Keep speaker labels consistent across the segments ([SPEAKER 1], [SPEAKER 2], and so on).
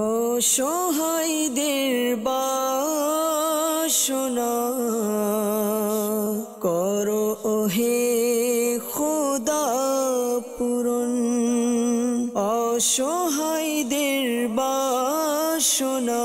[SPEAKER 1] ও সহায়দের বাসনা করো ওহে খোদা
[SPEAKER 2] পূরণ অসহায়দের
[SPEAKER 1] বাসনা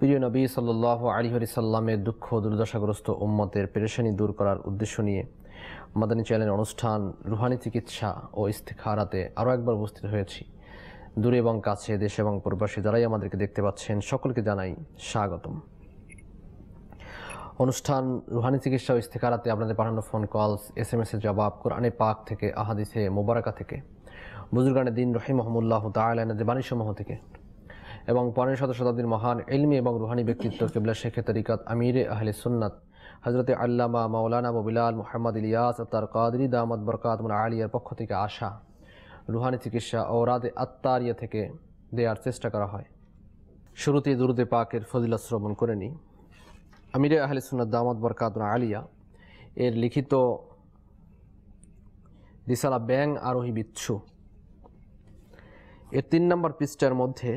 [SPEAKER 1] প্রিয় নবী সাল্লাহ আলী সাল্লামের দুঃখ দুর্দশাগ্রস্ত উম্মতের পেরেশানি দূর করার উদ্দেশ্য নিয়ে মাদানী চ্যানেল অনুষ্ঠান রুহানি চিকিৎসা ও ইস্তেখারাতে আরও একবার উপস্থিত হয়েছি দূরে এবং কাছে দেশ এবং প্রবাসী যারাই আমাদেরকে দেখতে পাচ্ছেন সকলকে জানাই স্বাগতম অনুষ্ঠান রুহানি চিকিৎসা ও ইস্তেখারাতে আপনাদের পাঠানো ফোন কলস এস এম এসের জবাব কোরআনে পাক থেকে আহাদিসে মোবারকা থেকে বুজুরগানে দিন রহিম মহমুল্লাহ তাল্লাহ বাণীসমূহ থেকে এবং পনেরো শত শতাব্দীর মহান এলমি এবং রুহানি ব্যক্তিত্ব কেবলা শেখে তরিকাত আমিরে আহলে সুন্নাত হজরত আল্লামা মাওলানা মবিলাল মোহাম্মদ ইলিয়াস আত্তার কাদরি দামদ বরকাত আলিয়ার পক্ষ থেকে আসা রুহানি চিকিৎসা ও রাদে আত্মারিয়া থেকে দেওয়ার চেষ্টা করা হয় শুরুতে দুরুদে পাকের ফজিলা শ্রবণ করে নিই আমিরে আহলে সুন্নাত দামদ বরকাত আলিয়া এর লিখিত রিসালা ব্যাং আরোহী বিচ্ছু এর তিন নম্বর পৃষ্ঠার মধ্যে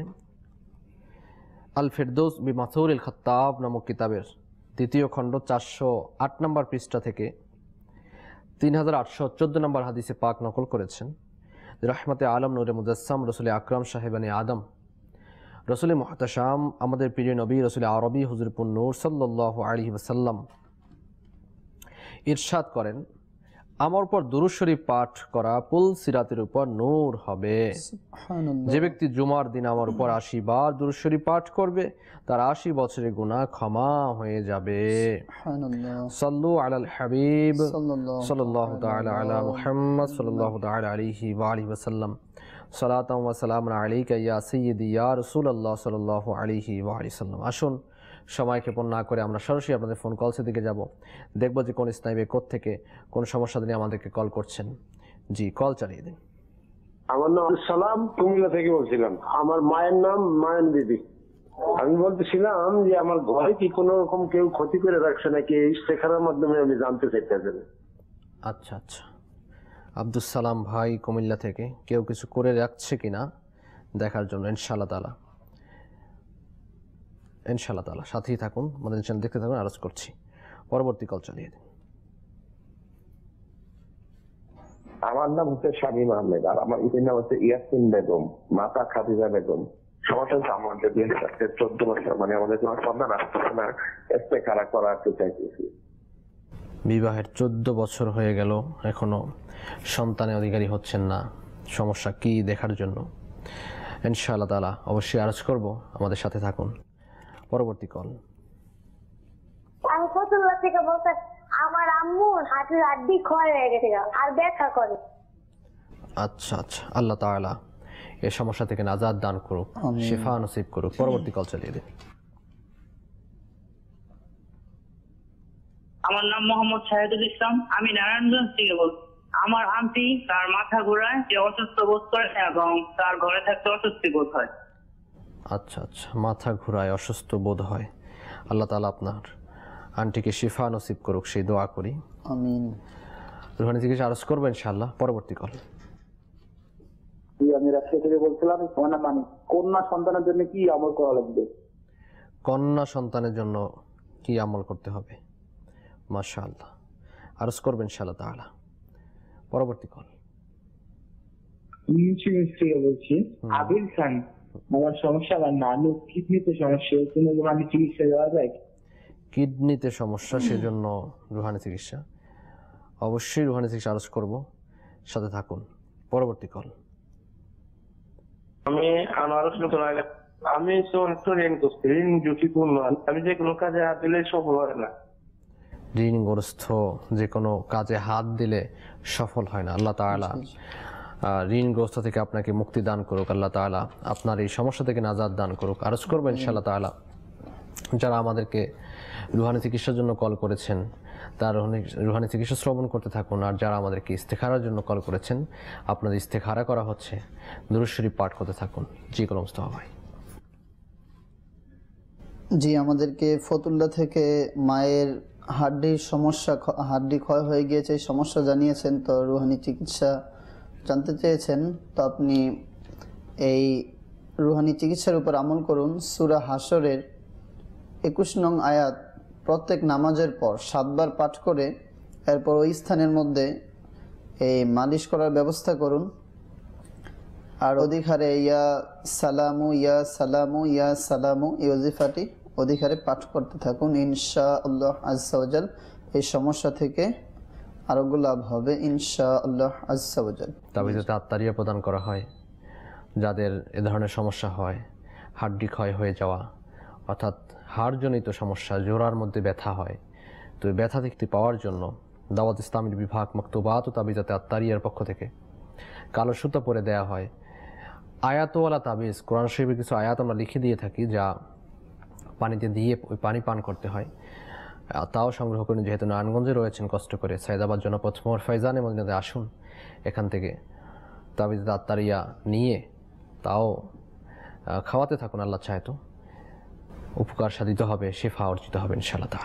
[SPEAKER 1] আল ফেরদৌস বি ইল খত্তাব নামক কিতাবের দ্বিতীয় খণ্ড চারশো আট নম্বর পৃষ্ঠা থেকে তিন হাজার আটশো চোদ্দো নম্বর হাদিসে পাক নকল করেছেন রহমতে আলম নুরে মুজাসম রসুল আকরাম সাহেবানি আদম রসুল মহতাসাম আমাদের প্রিয় নবী রসুল আরবি হুজুরপুর নূর সাল্লাহ আলহি ওসাল্লাম ইরশাদ করেন আমার উপর দরুদ শরীফ পাঠ করা পুল সিরাতের উপর নূর হবে যে ব্যক্তি জুমার দিন আমার উপর আশি বার দরুদ শরীফ পাঠ করবে তার আশি বছরের গুনাহ ক্ষমা হয়ে যাবে সুবহানাল্লাহ সাল্লু আলাল হাবিব সাল্লাল্লাহু তাআলা আলা মুহাম্মদ সাল্লাল্লাহু তাআলা আলাইহি ওয়া আলিহি ওয়া সাল্লাম সালাতাম ওয়া সালামুন আলাইকা ইয়া সাইয়্যিদি ইয়া রাসূলুল্লাহ সাল্লাল্লাহু আলাইহি ওয়া আলিহি ওয়া সাল্লাম আসুন সময় ক্ষেপণ না করে আমরা সরাসরি আপনাদের ফোন কলসের দিকে যাব দেখব যে কোন স্নাইবে থেকে কোন সমস্যা নিয়ে আমাদেরকে কল করছেন জি কল চালিয়ে দিন আমার নাম সালাম কুমিল্লা থেকে বলছিলাম আমার মায়ের নাম মায়ন দিদি আমি বলতেছিলাম যে আমার ঘরে কি কোন রকম কেউ ক্ষতি করে রাখছে নাকি এই শেখানোর মাধ্যমে আমি জানতে চাইতেছেন আচ্ছা আচ্ছা আব্দুল সালাম ভাই কুমিল্লা থেকে কেউ কিছু করে রাখছে কিনা দেখার জন্য ইনশাআল্লাহ তালা ইনশাল্লাহ তালা সাথেই থাকুন আমাদের চ্যানেল দেখতে থাকুন আরজ করছি পরবর্তী কল চালিয়ে দিন আমার নাম হচ্ছে শামিম আহমেদ আর আমার ইতির নাম হচ্ছে ইয়াসিন বেগম মাতা খাদিজা বেগম সমস্যা হচ্ছে আমাদের বিয়ে চোদ্দ বছর মানে আমাদের কোনো সন্তান না কারা করা চাইতেছি বিবাহের চোদ্দ বছর হয়ে গেল এখনো সন্তানের অধিকারী হচ্ছেন না সমস্যা কি দেখার জন্য ইনশাআল্লাহ তালা অবশ্যই আরজ করব আমাদের সাথে থাকুন পরবর্তী কল আমার হাঁটুর ক্ষয় হয়ে গেছে আর ব্যথা করে আচ্ছা আচ্ছা আল্লাহ তাআলা এই সমস্যা থেকে দান করুক নসিব করুক পরবর্তী কল চালিয়ে দিন
[SPEAKER 2] আমার নাম মোহাম্মদ শাহিদুল ইসলাম আমি নারায়ণগঞ্জ থেকে বলছি আমার আন্টি তার মাথা ঘোরায় যে অসুস্থ বোধ করে এবং তার ঘরে থাকতে অস্বস্তি বোধ হয়
[SPEAKER 1] আচ্ছা আচ্ছা মাথা ঘুরায় অসুস্থ বোধ হয় আল্লাহ তালা আপনার আন্টিকে শিফা নসিব করুক সেই দোয়া করি আমিন রুহানি জিজ্ঞেস আরজ করবো ইনশাল্লাহ পরবর্তী কল আমি রাজশাহী থেকে বলছিলাম মানে কন্যা সন্তানের জন্য কি আমল করা লাগবে কন্যা সন্তানের জন্য কি আমল করতে হবে মাশা আল্লাহ আরজ করবেন ইনশাল্লাহ পরবর্তী কল বলছি আবির খান আমার সমস্যা না আমি কিডনিতে সমস্যা এর জন্য রুহানি চিকিৎসা দেওয়া যায় কিডনিতে সমস্যা সেজন্য রুহানি চিকিৎসা অবশ্যই রুহানি চিকিৎসা আলোচনা করব সাথে থাকুন পরবর্তী কল আমি আমার আমি তো একটু ঋণ করছি ঋণ ঝুঁকিপূর্ণ আমি যে কোনো কাজে হাত দিলে সফল হয় না ঋণগ্রস্ত যে কোনো কাজে হাত দিলে সফল হয় না আল্লাহ তাআলা ঋণগ্রস্ত থেকে আপনাকে মুক্তি দান করুক আল্লাহ তালা আপনার এই সমস্যা থেকে নাজাদ দান করুক আরজ করবেন ইনশাল্লাহ তালা যারা আমাদেরকে রুহানি চিকিৎসার জন্য কল করেছেন তার রুহানি চিকিৎসা শ্রবণ করতে থাকুন আর যারা আমাদেরকে ইস্তেখারার জন্য কল করেছেন আপনাদের ইস্তেখারা করা হচ্ছে দুরুশ্বরী পাঠ করতে থাকুন জি কলম ভাই
[SPEAKER 2] জি আমাদেরকে ফতুল্লা থেকে মায়ের হাড্ডির সমস্যা হাড্ডি ক্ষয় হয়ে গিয়েছে এই সমস্যা জানিয়েছেন তো রুহানি চিকিৎসা জানতে চেয়েছেন তো আপনি এই রুহানি চিকিৎসার উপর আমল করুন সুরা হাসরের একুশ নং আয়াত প্রত্যেক নামাজের পর সাতবার পাঠ করে এরপর ওই স্থানের মধ্যে এই মালিশ করার ব্যবস্থা করুন আর অধিকারে ইয়া সালামু ইয়া সালামু ইয়া সালামু ইয়জিফাটি অধিকারে পাঠ করতে থাকুন ইনশা আল্লাহ আজাল এই সমস্যা থেকে আরোগ্য লাভ হবে ইনশা আল্লাহ আজাল
[SPEAKER 1] আত্মারিয়া প্রদান করা হয় যাদের এ ধরনের সমস্যা হয় হাড্ডি ক্ষয় হয়ে যাওয়া অর্থাৎ হাড়জনিত সমস্যা জোড়ার মধ্যে ব্যথা হয় তো ব্যথা দেখতে পাওয়ার জন্য দাওয়াত ইসলামের বিভাগ মক্তবাত ও তাবিজাতে আত্মারিয়ার পক্ষ থেকে কালো সুতা পরে দেয়া হয় আয়াতওয়ালা তাবিজ কোরআন শরীফে কিছু আয়াত আমরা লিখে দিয়ে থাকি যা পানিতে দিয়ে ওই পানি পান করতে হয় তাও সংগ্রহ করুন যেহেতু নারায়ণগঞ্জে রয়েছেন কষ্ট করে সাইদাবাদ জনপথ মোহর ফাইজান এবং আসুন এখান থেকে তাবিজ আত্মারিয়া নিয়ে তাও খাওয়াতে থাকুন আল্লাহ চাহে তো উপকার সাধিত হবে শেফা অর্জিত হবে ইনশাআল্লাহ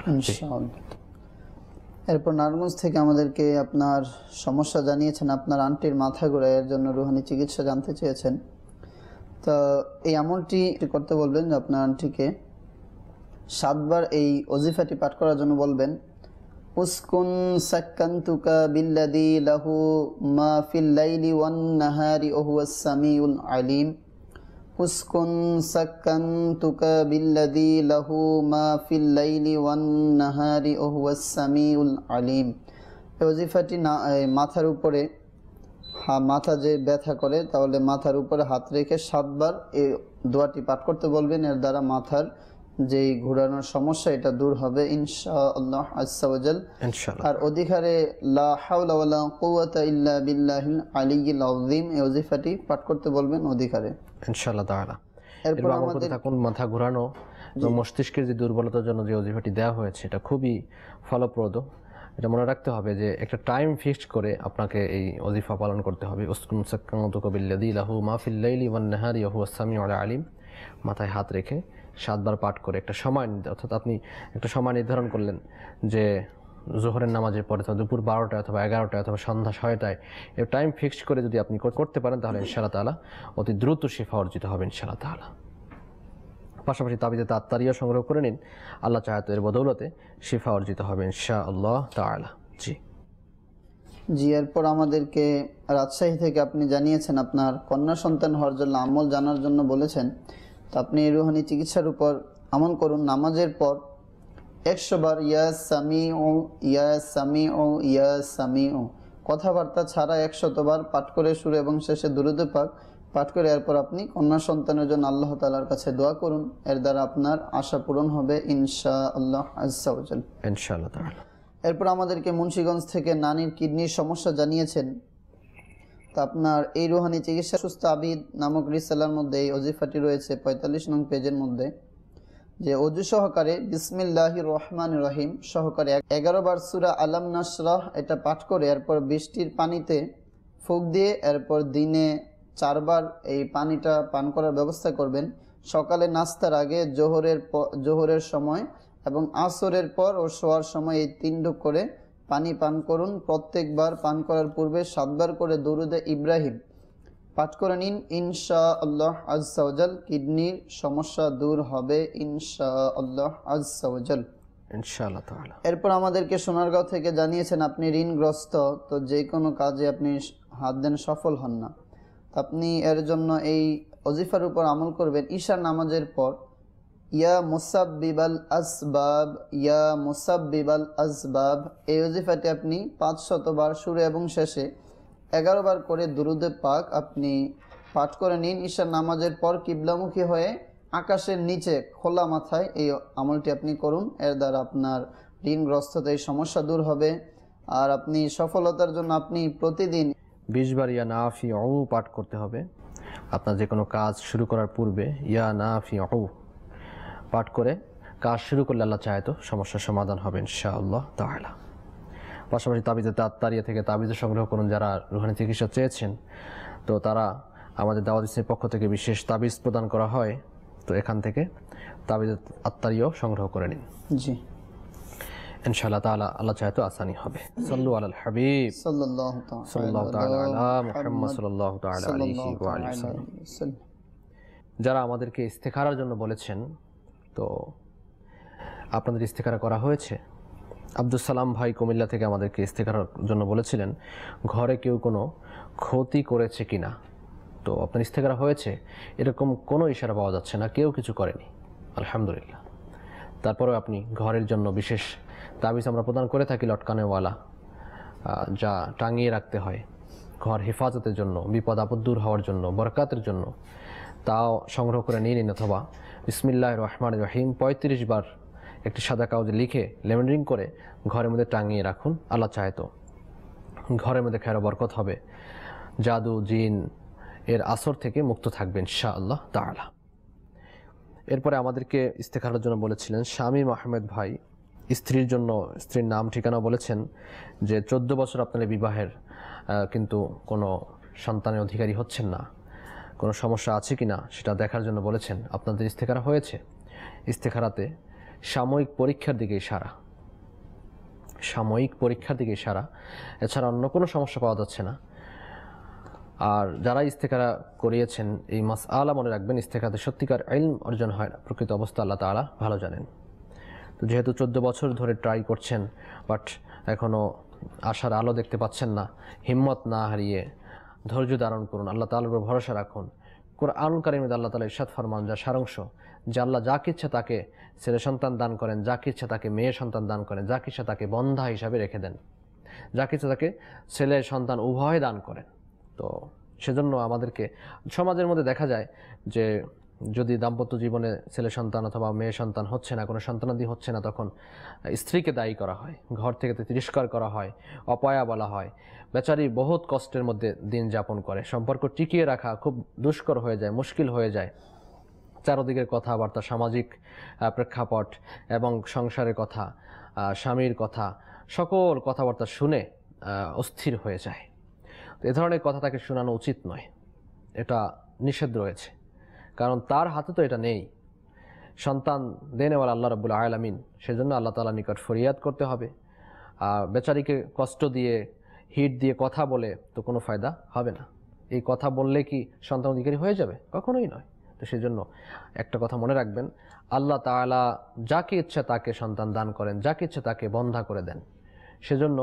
[SPEAKER 2] এরপর নারায়ণগঞ্জ থেকে আমাদেরকে আপনার সমস্যা জানিয়েছেন আপনার আন্টির মাথা ঘোরা এর জন্য রুহানি চিকিৎসা জানতে চেয়েছেন তো এই আমলটি করতে বলবেন যে আপনার আন্টিকে সাতবার এই অজিফাটি পাঠ করার জন্য বলবেন উস্কুন সাক্কান্তুকা বিল্লাদি লাহু মা লাইলি ওয়ান নাহারি ওহুয়া সামিউল আলিম উস্কুন সাক্কান্তুকা বিল্লাদি লাহু মা লাইলি ওয়ান নাহারি ওহুয়া সামিউল আলিম অজিফাটি না মাথার উপরে হা মাথা যে ব্যথা করে তাহলে মাথার উপরে হাত রেখে সাতবার এই দোয়াটি পাঠ করতে বলবেন এর দ্বারা মাথার যেই ঘোরানোর সমস্যা এটা দূর হবে ইনশাআল্লাহ আসাল আর অধিকারে আলিগিল আজিম এই অজিফাটি পাঠ করতে বলবেন অধিকারে
[SPEAKER 1] ইনশাআল্লাহ তাআলা এরপর আমাদের থাকুন মাথা ঘোরানো মস্তিষ্কের যে দুর্বলতার জন্য যে অজিফাটি দেওয়া হয়েছে এটা খুবই ফলপ্রদ এটা মনে রাখতে হবে যে একটা টাইম ফিক্সড করে আপনাকে এই অজিফা পালন করতে হবে উসকুন সাক্কান্ত কবিল্লাদি লাহু মাহফিল্লাইলি ওয়ান নাহারি ইয়াহু আসামি আলা আলিম মাথায় হাত রেখে সাতবার পাঠ করে একটা সময় নিতে অর্থাৎ আপনি একটা সময় নির্ধারণ করলেন যে জোহরের নামাজের পরে অথবা দুপুর বারোটায় অথবা এগারোটায় অথবা সন্ধ্যা ছয়টায় এর টাইম ফিক্সড করে যদি আপনি করতে পারেন তাহলে ইনশাআল্লাহ তালা অতি দ্রুত শেফা অর্জিত হবে ইনশাআল্লাহ তাহলে পাশাপাশি তাবিতে তাত্তারিও সংগ্রহ করে নিন আল্লাহ চাহাত এর বদৌলতে শিফা অর্জিত হবে ইনশা আল্লাহ তালা জি
[SPEAKER 2] জি এরপর আমাদেরকে রাজশাহী থেকে আপনি জানিয়েছেন আপনার কন্যা সন্তান হওয়ার জন্য আমল জানার জন্য বলেছেন তো আপনি রুহানি চিকিৎসার উপর আমল করুন নামাজের পর একশোবার ইয়া সামি ও ইয়া সামি ও ইয়া সামি ও কথাবার্তা ছাড়া একশতবার পাঠ করে শুরু এবং শেষে দুরুদ পাক পাঠ করে এরপর আপনি কন্যা সন্তানের জন্য আল্লাহ তালার কাছে দোয়া করুন এর দ্বারা আপনার আশা পূরণ হবে ইনশা আল্লাহ আজাল ইনশাআল্লাহ এরপর আমাদেরকে মুন্সীগঞ্জ থেকে নানির কিডনির সমস্যা জানিয়েছেন তো আপনার এই রুহানি চিকিৎসা সুস্থ আবিদ নামক রিসালার মধ্যে এই অজিফাটি রয়েছে পঁয়তাল্লিশ নং পেজের মধ্যে যে অজু সহকারে বিসমিল্লাহ রহমান রহিম সহকারে এগারো বার সুরা আলম নাসরাহ এটা পাঠ করে এরপর বৃষ্টির পানিতে ফুক দিয়ে এরপর দিনে চারবার এই পানিটা পান করার ব্যবস্থা করবেন সকালে নাস্তার আগে জোহরের জোহরের সময় এবং আসরের পর ও শোয়ার সময় এই তিন ঢুক করে পানি পান করুন প্রত্যেকবার পান করার পূর্বে সাতবার করে দরুদে ইব্রাহিম পাঠ করে নিন ইনশা আল্লাহ আজাল কিডনির সমস্যা দূর হবে ইনশা আল্লাহ আজাল এরপর আমাদেরকে সোনারগাঁও থেকে জানিয়েছেন আপনি ঋণগ্রস্ত তো যে কোনো কাজে আপনি হাত দেন সফল হন না আপনি এর জন্য এই অজিফার উপর আমল করবেন ঈশার নামাজের পর ইয়া মুসাব্বিবাল আসবাব ইয়া মুসাব্বিবাল আসবাব এই ওজিফাটি আপনি পাঁচ শতবার শুরু এবং শেষে এগারো বার করে দুরুদে পাক আপনি পাঠ করে নিন ঈশার নামাজের পর কিবলামুখী হয়ে আকাশের নিচে খোলা মাথায় এই আমলটি আপনি করুন এর দ্বারা আপনার ঋণগ্রস্ততায় সমস্যা দূর হবে আর আপনি সফলতার জন্য আপনি প্রতিদিন
[SPEAKER 1] বিশ বার ইয়া নাফি অউ পাঠ করতে হবে আপনার যে কোনো কাজ শুরু করার পূর্বে ইয়া নাফি অউ পাঠ করে কাজ শুরু করলে আল্লাহ চায় তো সমস্যার সমাধান হবে ইনশাআল্লাহ তাহলা পাশাপাশি তাবিজে তারিয়া থেকে তাবিজ সংগ্রহ করুন যারা রুহানি চিকিৎসা চেয়েছেন তো তারা আমাদের দাওয়াত ইসলামের পক্ষ থেকে বিশেষ তাবিজ প্রদান করা হয় তো এখান থেকে তাবিজ আত্মারিও সংগ্রহ করে নিন জি ইনশাআল্লাহ তাআলা আল্লাহ আসানি হবে আলাল হাবিব সাল্লাল্লাহু তাআলা সাল্লাল্লাহু তাআলা আলা মুহাম্মদ সাল্লাল্লাহু তাআলা আলাইহি ওয়া আলিহি যারা আমাদেরকে ইস্তেখার জন্য বলেছেন তো আপনাদের ইস্তেকারা করা হয়েছে আব্দুল সালাম ভাই কুমিল্লা থেকে আমাদেরকে ইস্তেকার জন্য বলেছিলেন ঘরে কেউ কোনো ক্ষতি করেছে কি না তো আপনার ইস্তেকারা হয়েছে এরকম কোনো ইশারা পাওয়া যাচ্ছে না কেউ কিছু করেনি আলহামদুলিল্লাহ তারপরেও আপনি ঘরের জন্য বিশেষ তাবিজ আমরা প্রদান করে থাকি লটকানেওয়ালা যা টাঙিয়ে রাখতে হয় ঘর হেফাজতের জন্য বিপদ আপদ দূর হওয়ার জন্য বরকাতের জন্য তাও সংগ্রহ করে নিয়ে নিন অথবা ইসমিল্লাহ রহমান রহিম পঁয়ত্রিশ বার একটি সাদা কাগজে লিখে লেমেন্ডিং করে ঘরের মধ্যে টাঙিয়ে রাখুন আল্লাহ চায় ঘরের মধ্যে খেরো বরকত হবে জাদু জিন এর আসর থেকে মুক্ত থাকবেন শাহ আল্লাহ তালা এরপরে আমাদেরকে ইস্তেখারের জন্য বলেছিলেন শামীম আহমেদ ভাই স্ত্রীর জন্য স্ত্রীর নাম ঠিকানা বলেছেন যে চোদ্দ বছর আপনার বিবাহের কিন্তু কোনো সন্তানের অধিকারী হচ্ছেন না কোনো সমস্যা আছে কি না সেটা দেখার জন্য বলেছেন আপনাদের ইস্তেখারা হয়েছে ইস্তেখারাতে সাময়িক পরীক্ষার দিকে ইশারা সাময়িক পরীক্ষার দিকে ইশারা এছাড়া অন্য কোনো সমস্যা পাওয়া যাচ্ছে না আর যারা ইস্তেখারা করিয়েছেন এই মাস আলা মনে রাখবেন ইস্তেকাতে সত্যিকার আইন অর্জন হয় না প্রকৃত অবস্থা আল্লাহ তালা ভালো জানেন তো যেহেতু চোদ্দো বছর ধরে ট্রাই করছেন বাট এখনও আশার আলো দেখতে পাচ্ছেন না হিম্মত না হারিয়ে ধৈর্য ধারণ করুন আল্লাহ তালার উপর ভরসা রাখুন কোরআন কারিমেদ আল্লাহ তালা ইসাদ ফরমান যা সারাংশ যে আল্লাহ যা কিচ্ছে তাকে ছেলে সন্তান দান করেন যা ইচ্ছা তাকে মেয়ে সন্তান দান করেন যা কিচ্ছে তাকে বন্ধা হিসাবে রেখে দেন যা ইচ্ছা তাকে ছেলে সন্তান উভয় দান করেন তো সেজন্য আমাদেরকে সমাজের মধ্যে দেখা যায় যে যদি দাম্পত্য জীবনে ছেলে সন্তান অথবা মেয়ে সন্তান হচ্ছে না কোনো সন্তানাদি হচ্ছে না তখন স্ত্রীকে দায়ী করা হয় ঘর থেকে তিরস্কার করা হয় অপয়া বলা হয় বেচারি বহুত কষ্টের মধ্যে দিন যাপন করে সম্পর্ক টিকিয়ে রাখা খুব দুষ্কর হয়ে যায় মুশকিল হয়ে যায় চারদিকের কথাবার্তা সামাজিক প্রেক্ষাপট এবং সংসারের কথা স্বামীর কথা সকল কথাবার্তা শুনে অস্থির হয়ে যায় এ ধরনের কথা তাকে শোনানো উচিত নয় এটা নিষেধ রয়েছে কারণ তার হাতে তো এটা নেই সন্তান দেনেওয়ালা আল্লাহ রব্বুল আয়ালামিন সেজন্য আল্লাহ তালা নিকট ফরিয়াদ করতে হবে বেচারিকে কষ্ট দিয়ে হিট দিয়ে কথা বলে তো কোনো ফায়দা হবে না এই কথা বললে কি সন্তান অধিকারী হয়ে যাবে কখনোই নয় তো সেজন্য একটা কথা মনে রাখবেন আল্লাহ তালা যাকে ইচ্ছা তাকে সন্তান দান করেন যাকে ইচ্ছা তাকে বন্ধা করে দেন সেজন্য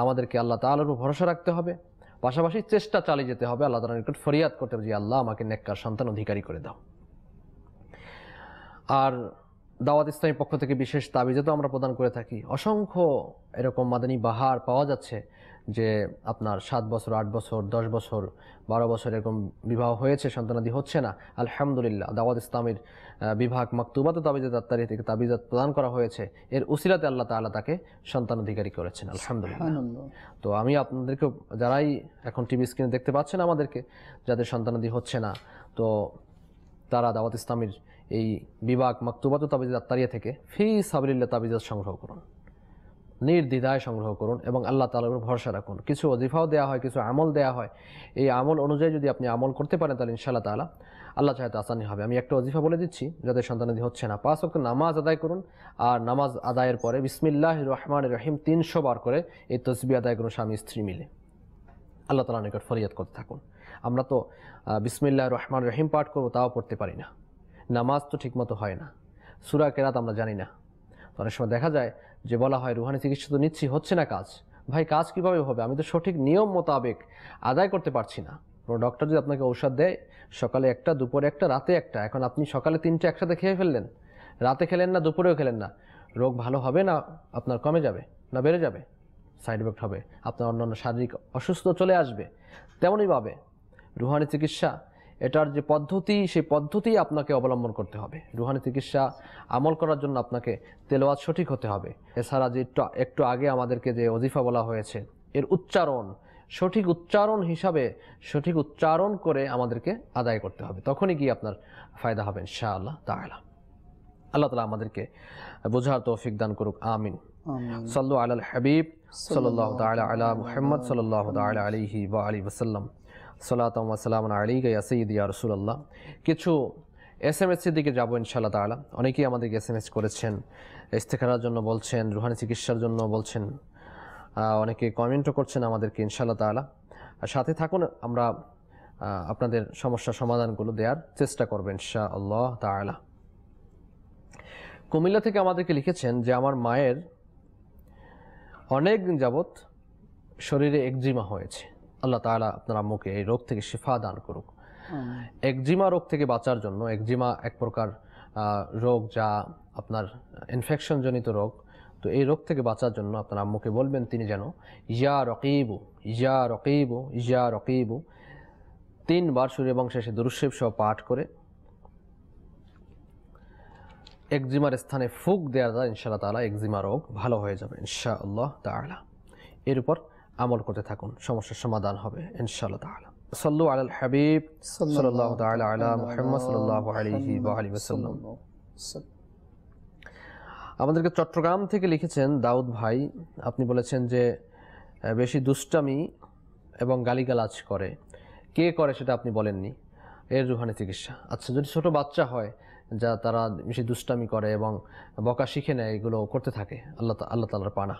[SPEAKER 1] আমাদেরকে আল্লাহ তালার উপর ভরসা রাখতে হবে পাশাপাশি চেষ্টা চালিয়ে যেতে হবে আল্লাহ তালার নিকট ফরিয়াদ করতে হবে যে আল্লাহ আমাকে নেককার সন্তান অধিকারী করে দাও আর দাওয়াত ইসলামীর পক্ষ থেকে বিশেষ তাবিজও তো আমরা প্রদান করে থাকি অসংখ্য এরকম মাদানী বাহার পাওয়া যাচ্ছে যে আপনার সাত বছর আট বছর দশ বছর বারো বছর এরকম বিবাহ হয়েছে সন্তানাদি হচ্ছে না আলহামদুলিল্লাহ দাওয়াত ইসলামের বিভাগ মাকতুবাত তাবিজাত তাত্তারি থেকে তাবিজাত প্রদান করা হয়েছে এর উসিরাতে আল্লাহ তাল্লাহ তাকে সন্তান অধিকারী করেছেন আলহামদুলিল্লাহ তো আমি আপনাদেরকে যারাই এখন টিভি স্ক্রিনে দেখতে পাচ্ছেন আমাদেরকে যাদের সন্তানাদি হচ্ছে না তো তারা দাওয়াত ইসলামের এই বিভাগ মাকতুবাত তাবিজাত তাত্তারিয়া থেকে ফি সাবিল্লা তাবিজাত সংগ্রহ করুন নির্দ্বিধায় সংগ্রহ করুন এবং আল্লাহ তালার উপর ভরসা রাখুন কিছু অজিফাও দেওয়া হয় কিছু আমল দেওয়া হয় এই আমল অনুযায়ী যদি আপনি আমল করতে পারেন তাহলে ইনশাআল্লাহ তালা আল্লাহ চাহিদা আসানি হবে আমি একটা অজিফা বলে দিচ্ছি যাদের সন্তানাদি হচ্ছে না পাঁচ অক্ট নামাজ আদায় করুন আর নামাজ আদায়ের পরে বিসমিল্লাহ রহমান রহিম তিনশো বার করে এই তসবি আদায় করুন স্বামী স্ত্রী মিলে আল্লাহ তালা নিকট ফরিয়াদ করতে থাকুন আমরা তো বিসমিল্লাহ রহমান রহিম পাঠ করবো তাও পড়তে পারি না নামাজ তো ঠিকমতো হয় না সুরা কেরাত আমরা জানি না অনেক সময় দেখা যায় যে বলা হয় রুহানি চিকিৎসা তো নিচ্ছি হচ্ছে না কাজ ভাই কাজ কীভাবে হবে আমি তো সঠিক নিয়ম মোতাবেক আদায় করতে পারছি না কোনো ডক্টর যদি আপনাকে ঔষধ দেয় সকালে একটা দুপুরে একটা রাতে একটা এখন আপনি সকালে তিনটে একসাথে খেয়ে ফেললেন রাতে খেলেন না দুপুরেও খেলেন না রোগ ভালো হবে না আপনার কমে যাবে না বেড়ে যাবে সাইড এফেক্ট হবে আপনার অন্যান্য শারীরিক অসুস্থ চলে আসবে তেমনইভাবে রুহানি চিকিৎসা এটার যে পদ্ধতি সেই পদ্ধতি আপনাকে অবলম্বন করতে হবে রুহানি চিকিৎসা আমল করার জন্য আপনাকে তেলোয়াজ সঠিক হতে হবে এছাড়া যে একটু আগে আমাদেরকে যে অজিফা বলা হয়েছে এর উচ্চারণ সঠিক উচ্চারণ হিসাবে সঠিক উচ্চারণ করে আমাদেরকে আদায় করতে হবে তখনই গিয়ে আপনার ফায়দা হবে ইনশা আল্লাহ তাহলা আল্লাহ তালা আমাদেরকে বোঝার তৌফিক দান করুক আমিন সাল্লু আল হাবিব সাল্লাহ তালা আলা মুহাম্মদ সাল্লাহ তালা আলহি বা আলী ওসাল্লাম সালাতাম আলী গাইয়া সঈদ ইয়া রসুলাল্লাহ কিছু এস এম এসের দিকে যাবো ইনশাল্লাহ তালা অনেকেই আমাদেরকে এস এম এস করেছেন ইস্তেখারার জন্য বলছেন রুহানি চিকিৎসার জন্য বলছেন অনেকে কমেন্টও করছেন আমাদেরকে ইনশাল্লাহ তালা সাথে থাকুন আমরা আপনাদের সমস্যা সমাধানগুলো দেওয়ার চেষ্টা করবেন ইনশা আল্লাহ তালা কুমিল্লা থেকে আমাদেরকে লিখেছেন যে আমার মায়ের অনেক দিন যাবৎ শরীরে একজিমা হয়েছে আল্লাহ তালা আপনার আম্মুকে এই রোগ থেকে শিফা দান করুক একজিমা রোগ থেকে বাঁচার জন্য একজিমা এক প্রকার রোগ যা আপনার ইনফেকশনজনিত রোগ তো এই রোগ থেকে বাঁচার জন্য আপনার আম্মুকে বলবেন তিনি যেন ইয়া রকিবু ইয়া রকিবু ইয়া রকিবু তিনবার সুরে এবং শেষে দুরুশেব সহ পাঠ করে একজিমার স্থানে ফুক দেওয়া যায় ইনশাআল্লাহ তালা একজিমা রোগ ভালো হয়ে যাবে ইনশাআল্লাহ তালা এর উপর আমল করতে থাকুন সমস্যার সমাধান হবে ইনশাআল্লাহ তাআলা সাল্লু আলাল হাবিব সাল্লাল্লাহু তাআলা আলা মুহাম্মদ সাল্লাল্লাহু আলাইহি ওয়া আলিহি ওয়াসাল্লাম আমাদেরকে চট্টগ্রাম থেকে লিখেছেন দাউদ ভাই আপনি বলেছেন যে বেশি দুষ্টামি এবং গালিগালাজ করে কে করে সেটা আপনি বলেননি এর রুহানি চিকিৎসা আচ্ছা যদি ছোট বাচ্চা হয় যা তারা বেশি দুষ্টামি করে এবং বকা শিখে নেয় এগুলো করতে থাকে আল্লাহ আল্লাহ তালার পানা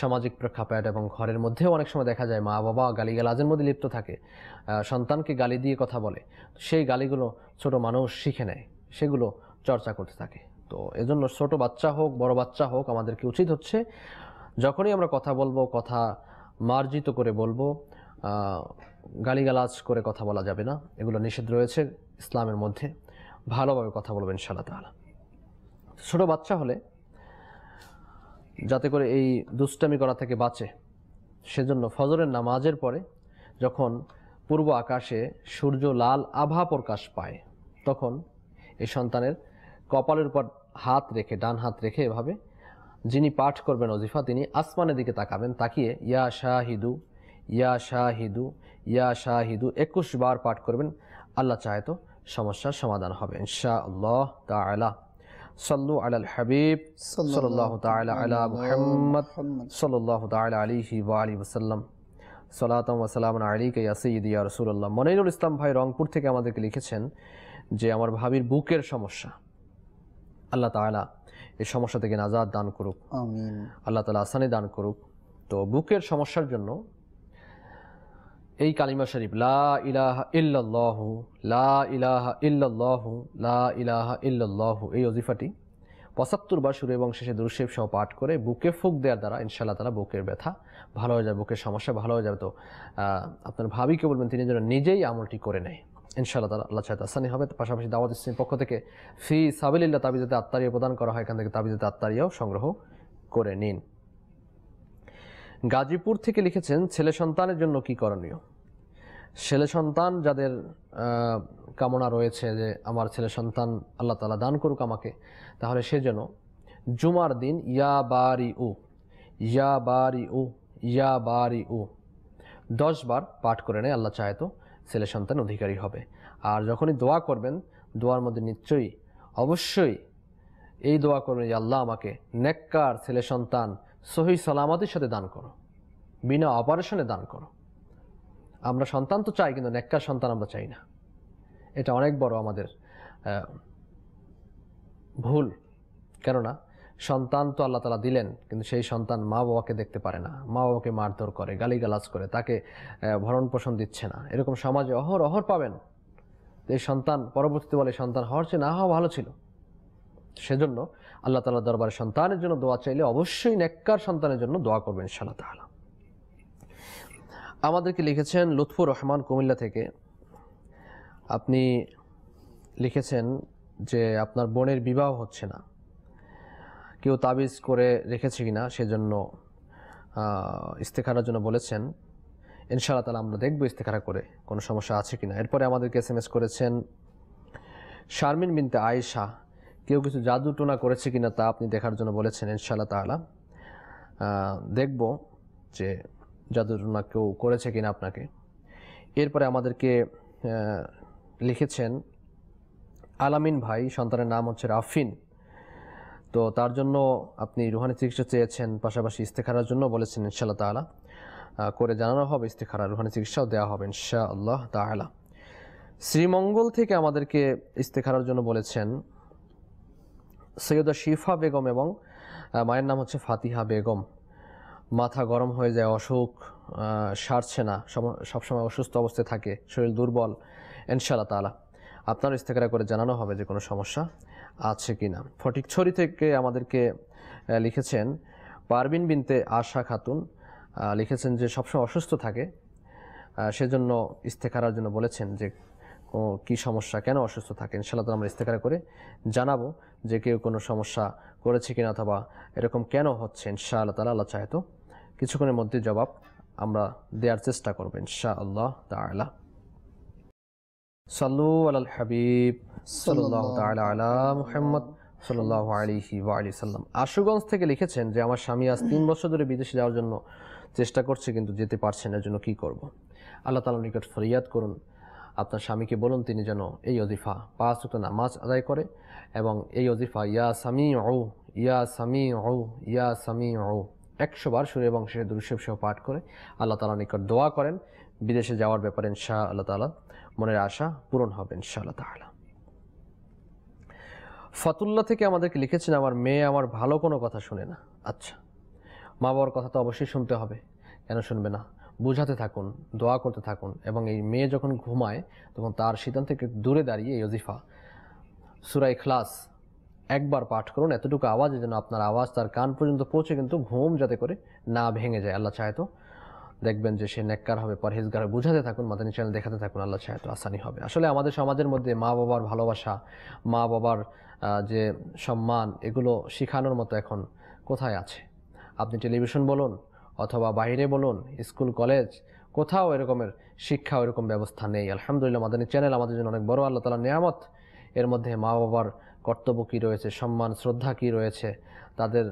[SPEAKER 1] সামাজিক প্রেক্ষাপট এবং ঘরের মধ্যেও অনেক সময় দেখা যায় মা বাবা গালিগালাজের মধ্যে লিপ্ত থাকে সন্তানকে গালি দিয়ে কথা বলে সেই গালিগুলো ছোট মানুষ শিখে নেয় সেগুলো চর্চা করতে থাকে তো এজন্য ছোট বাচ্চা হোক বড় বাচ্চা হোক আমাদেরকে উচিত হচ্ছে যখনই আমরা কথা বলবো কথা মার্জিত করে বলবো গালিগালাজ করে কথা বলা যাবে না এগুলো নিষেধ রয়েছে ইসলামের মধ্যে ভালোভাবে কথা বলবেন সাল্লাহ তালা ছোটো বাচ্চা হলে যাতে করে এই দুষ্টামি করা থেকে বাঁচে সেজন্য ফজরের নামাজের পরে যখন পূর্ব আকাশে সূর্য লাল আভা প্রকাশ পায় তখন এই সন্তানের কপালের উপর হাত রেখে ডান হাত রেখে এভাবে যিনি পাঠ করবেন অজিফা তিনি আসমানের দিকে তাকাবেন তাকিয়ে ইয়া শাহিদু ইয়া শাহিদু ইয়া শাহিদু একুশ বার পাঠ করবেন আল্লাহ চাহে তো সমস্যার সমাধান হবে ইনশা আল্লাহ আলা সাল্লু আলাল হাবিব সাল্লাহ তালা আলা মুহাম্মদ সাল্লাহ তালা আলিহি ওয়া আলী ওসাল্লাম সালাতাম ওয়াসালাম আলীকে ইয়াসঈদিয়া মনিরুল ইসলাম ভাই রংপুর থেকে আমাদেরকে লিখেছেন যে আমার ভাবির বুকের সমস্যা আল্লাহ তালা এই সমস্যা থেকে নাজাদ দান করুক আল্লাহ তাআলা আসানি দান করুক তো বুকের সমস্যার জন্য এই কালিমা শরীফ লা ইলাহা ইল্লাল্লাহ লা ইলাহা ইল্লাল্লাহ লা ইলাহা ইল্লাল্লাহ এই অজিফাটি পঁচাত্তর বার শুরু এবং শেষে দুরুশেফ সহ পাঠ করে বুকে ফুক দেওয়ার দ্বারা ইনশাল্লাহ তারা বুকের ব্যথা ভালো হয়ে যাবে বুকের সমস্যা ভালো হয়ে যাবে তো আপনার ভাবিকে বলবেন তিনি যেন নিজেই আমলটি করে নেয় ইনশাল্লাহ তালা আল্লাহ সাহেদ আসানি হবে পাশাপাশি দাওয়াত ইসলামের পক্ষ থেকে ফি সাবিল্লা তাবিজাতে আত্মারিয়া প্রদান করা হয় এখান থেকে তাবিজাতে আত্মারিয়াও সংগ্রহ করে নিন গাজীপুর থেকে লিখেছেন ছেলে সন্তানের জন্য কি করণীয় ছেলে সন্তান যাদের কামনা রয়েছে যে আমার ছেলে সন্তান আল্লাহ তালা দান করুক আমাকে তাহলে সে যেন জুমার দিন ইয়া বারি উ ইয়া বারি উ ইয়া বারি উ দশবার পাঠ করে নেয় আল্লাহ চায় তো ছেলে সন্তান অধিকারী হবে আর যখনই দোয়া করবেন দোয়ার মধ্যে নিশ্চয়ই অবশ্যই এই দোয়া করবেন যে আল্লাহ আমাকে নেককার ছেলে সন্তান সহি সালামতির সাথে দান করো বিনা অপারেশনে দান করো আমরা সন্তান তো চাই কিন্তু নেককার সন্তান আমরা চাই না এটা অনেক বড় আমাদের ভুল কেননা সন্তান তো আল্লাহ তালা দিলেন কিন্তু সেই সন্তান মা বাবাকে দেখতে পারে না মা বাবাকে মারধর করে গালিগালাজ করে তাকে ভরণ পোষণ দিচ্ছে না এরকম সমাজে অহর অহর পাবেন এই সন্তান পরবর্তীতে বলে সন্তান হওয়ার চেয়ে না হওয়া ভালো ছিল সেজন্য আল্লাহ তালা দরবারে সন্তানের জন্য দোয়া চাইলে অবশ্যই নেককার সন্তানের জন্য দোয়া করবেন ইনশাআল্লাহ তাহলে আমাদেরকে লিখেছেন লুৎফুর রহমান কুমিল্লা থেকে আপনি লিখেছেন যে আপনার বোনের বিবাহ হচ্ছে না কেউ তাবিজ করে রেখেছে কি না সেজন্য ইস্তেখারার জন্য বলেছেন ইনশাআল্লাহ তালা আমরা দেখবো ইস্তেখারা করে কোনো সমস্যা আছে কি না এরপরে আমাদেরকে এস এম এস করেছেন শারমিন বিনতে আয়েশা কেউ কিছু জাদু টোনা করেছে কিনা তা আপনি দেখার জন্য বলেছেন ইনশাল্লাহ তাহলে দেখব যে জাদু টোনা কেউ করেছে কিনা আপনাকে এরপরে আমাদেরকে লিখেছেন আলামিন ভাই সন্তানের নাম হচ্ছে রাফিন তো তার জন্য আপনি রুহানি চিকিৎসা চেয়েছেন পাশাপাশি ইস্তেখারার জন্য বলেছেন ইনশাআল্লাহ তালা করে জানানো হবে ইস্তেখারা রুহানি চিকিৎসাও দেওয়া হবে ইনশাআল্লাহ তালা শ্রীমঙ্গল থেকে আমাদেরকে ইস্তেখারার জন্য বলেছেন সৈয়দা শিফা বেগম এবং মায়ের নাম হচ্ছে ফাতিহা বেগম মাথা গরম হয়ে যায় অসুখ সারছে না সবসময় অসুস্থ অবস্থায় থাকে শরীর দুর্বল ইনশাআল্লাহ তালা আপনার ইস্তেকারা করে জানানো হবে যে কোনো সমস্যা আছে কি না ফটিকছড়ি থেকে আমাদেরকে লিখেছেন পারবিন বিনতে আশা খাতুন লিখেছেন যে সবসময় অসুস্থ থাকে সেজন্য ইস্তেকারার জন্য বলেছেন যে ও কি সমস্যা কেন অসুস্থ থাকেন সেটা তো আমরা ইস্তেকার করে জানাবো যে কেউ কোনো সমস্যা করেছে কিনা অথবা এরকম কেন হচ্ছে ইনশা আল্লাহ তালা আল্লাহ চাহেতো কিছুক্ষণের মধ্যে জবাব আমরা দেওয়ার চেষ্টা করবো ইনশা আল্লাহ তালা সাল্লু আল হাবিব সাল্লাহ তালা ওয়ালি সাল্লাম আশুগঞ্জ থেকে লিখেছেন যে আমার স্বামী আজ তিন বছর ধরে বিদেশে যাওয়ার জন্য চেষ্টা করছে কিন্তু যেতে পারছে না জন্য কি করব। আল্লাহ তালা নিকট ফরিয়াদ করুন আপনার স্বামীকে বলুন তিনি যেন এই অজিফা পাঁচ তো নামাজ আদায় করে এবং এই অজিফা ইয়া সামি ও ইয়া সামি ও ইয়া সামি ও বার সুরে এবং সে দুরুশেব সহ পাঠ করে আল্লাহ তালা নিকট দোয়া করেন বিদেশে যাওয়ার ব্যাপারে ইনশা আল্লাহ তালা মনের আশা পূরণ হবে ইনশা আল্লাহ তালা ফাতুল্লাহ থেকে আমাদেরকে লিখেছেন আমার মেয়ে আমার ভালো কোনো কথা শুনে না আচ্ছা মা বাবার কথা তো অবশ্যই শুনতে হবে কেন শুনবে না বুঝাতে থাকুন দোয়া করতে থাকুন এবং এই মেয়ে যখন ঘুমায় তখন তার সিদ্ধান্ত থেকে দূরে দাঁড়িয়ে এই অজিফা সুরাই খ্লাস একবার পাঠ করুন এতটুকু আওয়াজে যেন আপনার আওয়াজ তার কান পর্যন্ত পৌঁছে কিন্তু ঘুম যাতে করে না ভেঙে যায় আল্লাহ চায় তো দেখবেন যে সে নেককার হবে পরহেজগার হবে বুঝাতে থাকুন মাদানী চ্যানেল দেখাতে থাকুন আল্লাহ চায় তো আসানি হবে আসলে আমাদের সমাজের মধ্যে মা বাবার ভালোবাসা মা বাবার যে সম্মান এগুলো শেখানোর মতো এখন কোথায় আছে আপনি টেলিভিশন বলুন অথবা বাহিরে বলুন স্কুল কলেজ কোথাও এরকমের শিক্ষা ওইরকম ব্যবস্থা নেই আলহামদুলিল্লাহ মাদানী চ্যানেল আমাদের জন্য অনেক বড় আল্লাহ তালা নিয়ামত এর মধ্যে মা বাবার কর্তব্য কী রয়েছে সম্মান শ্রদ্ধা কী রয়েছে তাদের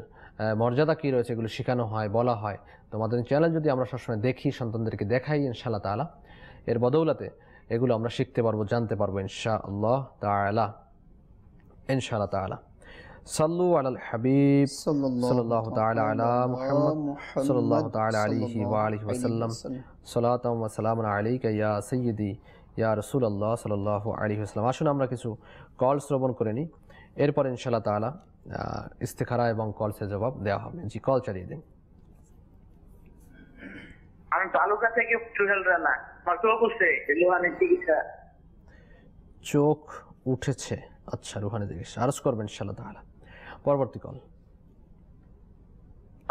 [SPEAKER 1] মর্যাদা কী রয়েছে এগুলো শেখানো হয় বলা হয় তো মাদানী চ্যানেল যদি আমরা সবসময় দেখি সন্তানদেরকে দেখাই ইনশাআল্লাহ তালা এর বদৌলাতে এগুলো আমরা শিখতে পারবো জানতে পারবো ইনশা আল্লাহ তালা ইনশাআল্লাহ তালা সাল্লু আলাল হাবিব সাল্লাল্লাহু তাআলা আলা মুহাম্মদ সাল্লাল্লাহু তাআলা আলাইহি ওয়া আলিহি ওয়া আলাইকা ইয়া সাইয়্যিদি ইয়া রাসূলুল্লাহ সাল্লাল্লাহু আলাইহি আসুন আমরা কিছু কল শ্রবণ করে নি এরপর ইনশাআল্লাহ তাআলা ইস্তেখারা এবং কলসের জবাব দেওয়া হবে জি কল চালিয়ে দিন আমি তালুকা থেকে রানা চোখ উঠেছে আচ্ছা রুহানি চিকিৎসা আরজ করবেন ইনশাআল্লাহ তাআলা পরবর্তী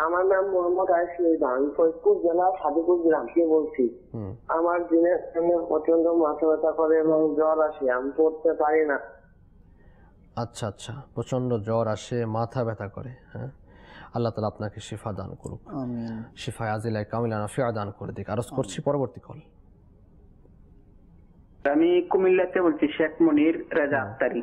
[SPEAKER 1] আমার নাম মোহাম্মদ আশির আমি ফরিদপুর জেলা সাদুপুর গ্রাম থেকে বলছি আমার দিনের সামনে প্রচন্ড মাথা ব্যথা করে এবং জ্বর আসে আমি পড়তে পারি না আচ্ছা আচ্ছা প্রচন্ড জ্বর আসে মাথা ব্যথা করে হ্যাঁ আল্লাহ তালা আপনাকে শিফা দান করুক শিফা আজিলাই কামিলা নাফিয়া দান করে দিক আরো করছি পরবর্তী কল
[SPEAKER 2] আমি কুমিল্লাতে বলছি শেখ মনির রাজা আফতারি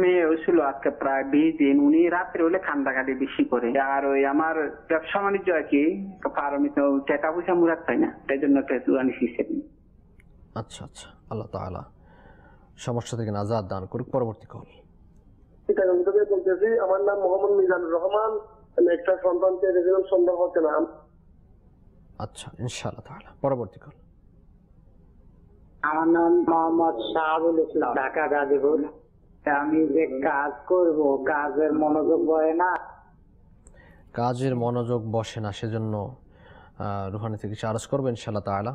[SPEAKER 2] মেয়ে হয়েছিল আজকে প্রায় বিশ দিন উনি রাত্রে হলে কাটি বেশি করে আর ওই আমার ব্যবসা বাণিজ্য আর কি পারমিত টাকা পয়সা মুরাত পাই না তাই জন্য একটা দুরানি সিস্টেম
[SPEAKER 1] আচ্ছা আচ্ছা আল্লাহ তাআলা সমস্যা থেকে নাজাদ দান করুক পরবর্তী কল চিটাগং থেকে বলতেছি আমার নাম মোহাম্মদ মিজানুর রহমান আমি একটা সন্তানকে রেজিডেন্ট সন্তান হচ্ছে না আচ্ছা ইনশাআল্লাহ তাআলা পরবর্তী কল আমার নাম মোহাম্মদ শাহাবুল
[SPEAKER 2] ইসলাম ঢাকা গাজীপুর আমি যে কাজ করব কাজের মনোযোগ বসে না
[SPEAKER 1] কাজের মনোযোগ বসে না সেজন্য রুহানি চিকিৎসা আরজ করবেন ইনশাআল্লাহ তালা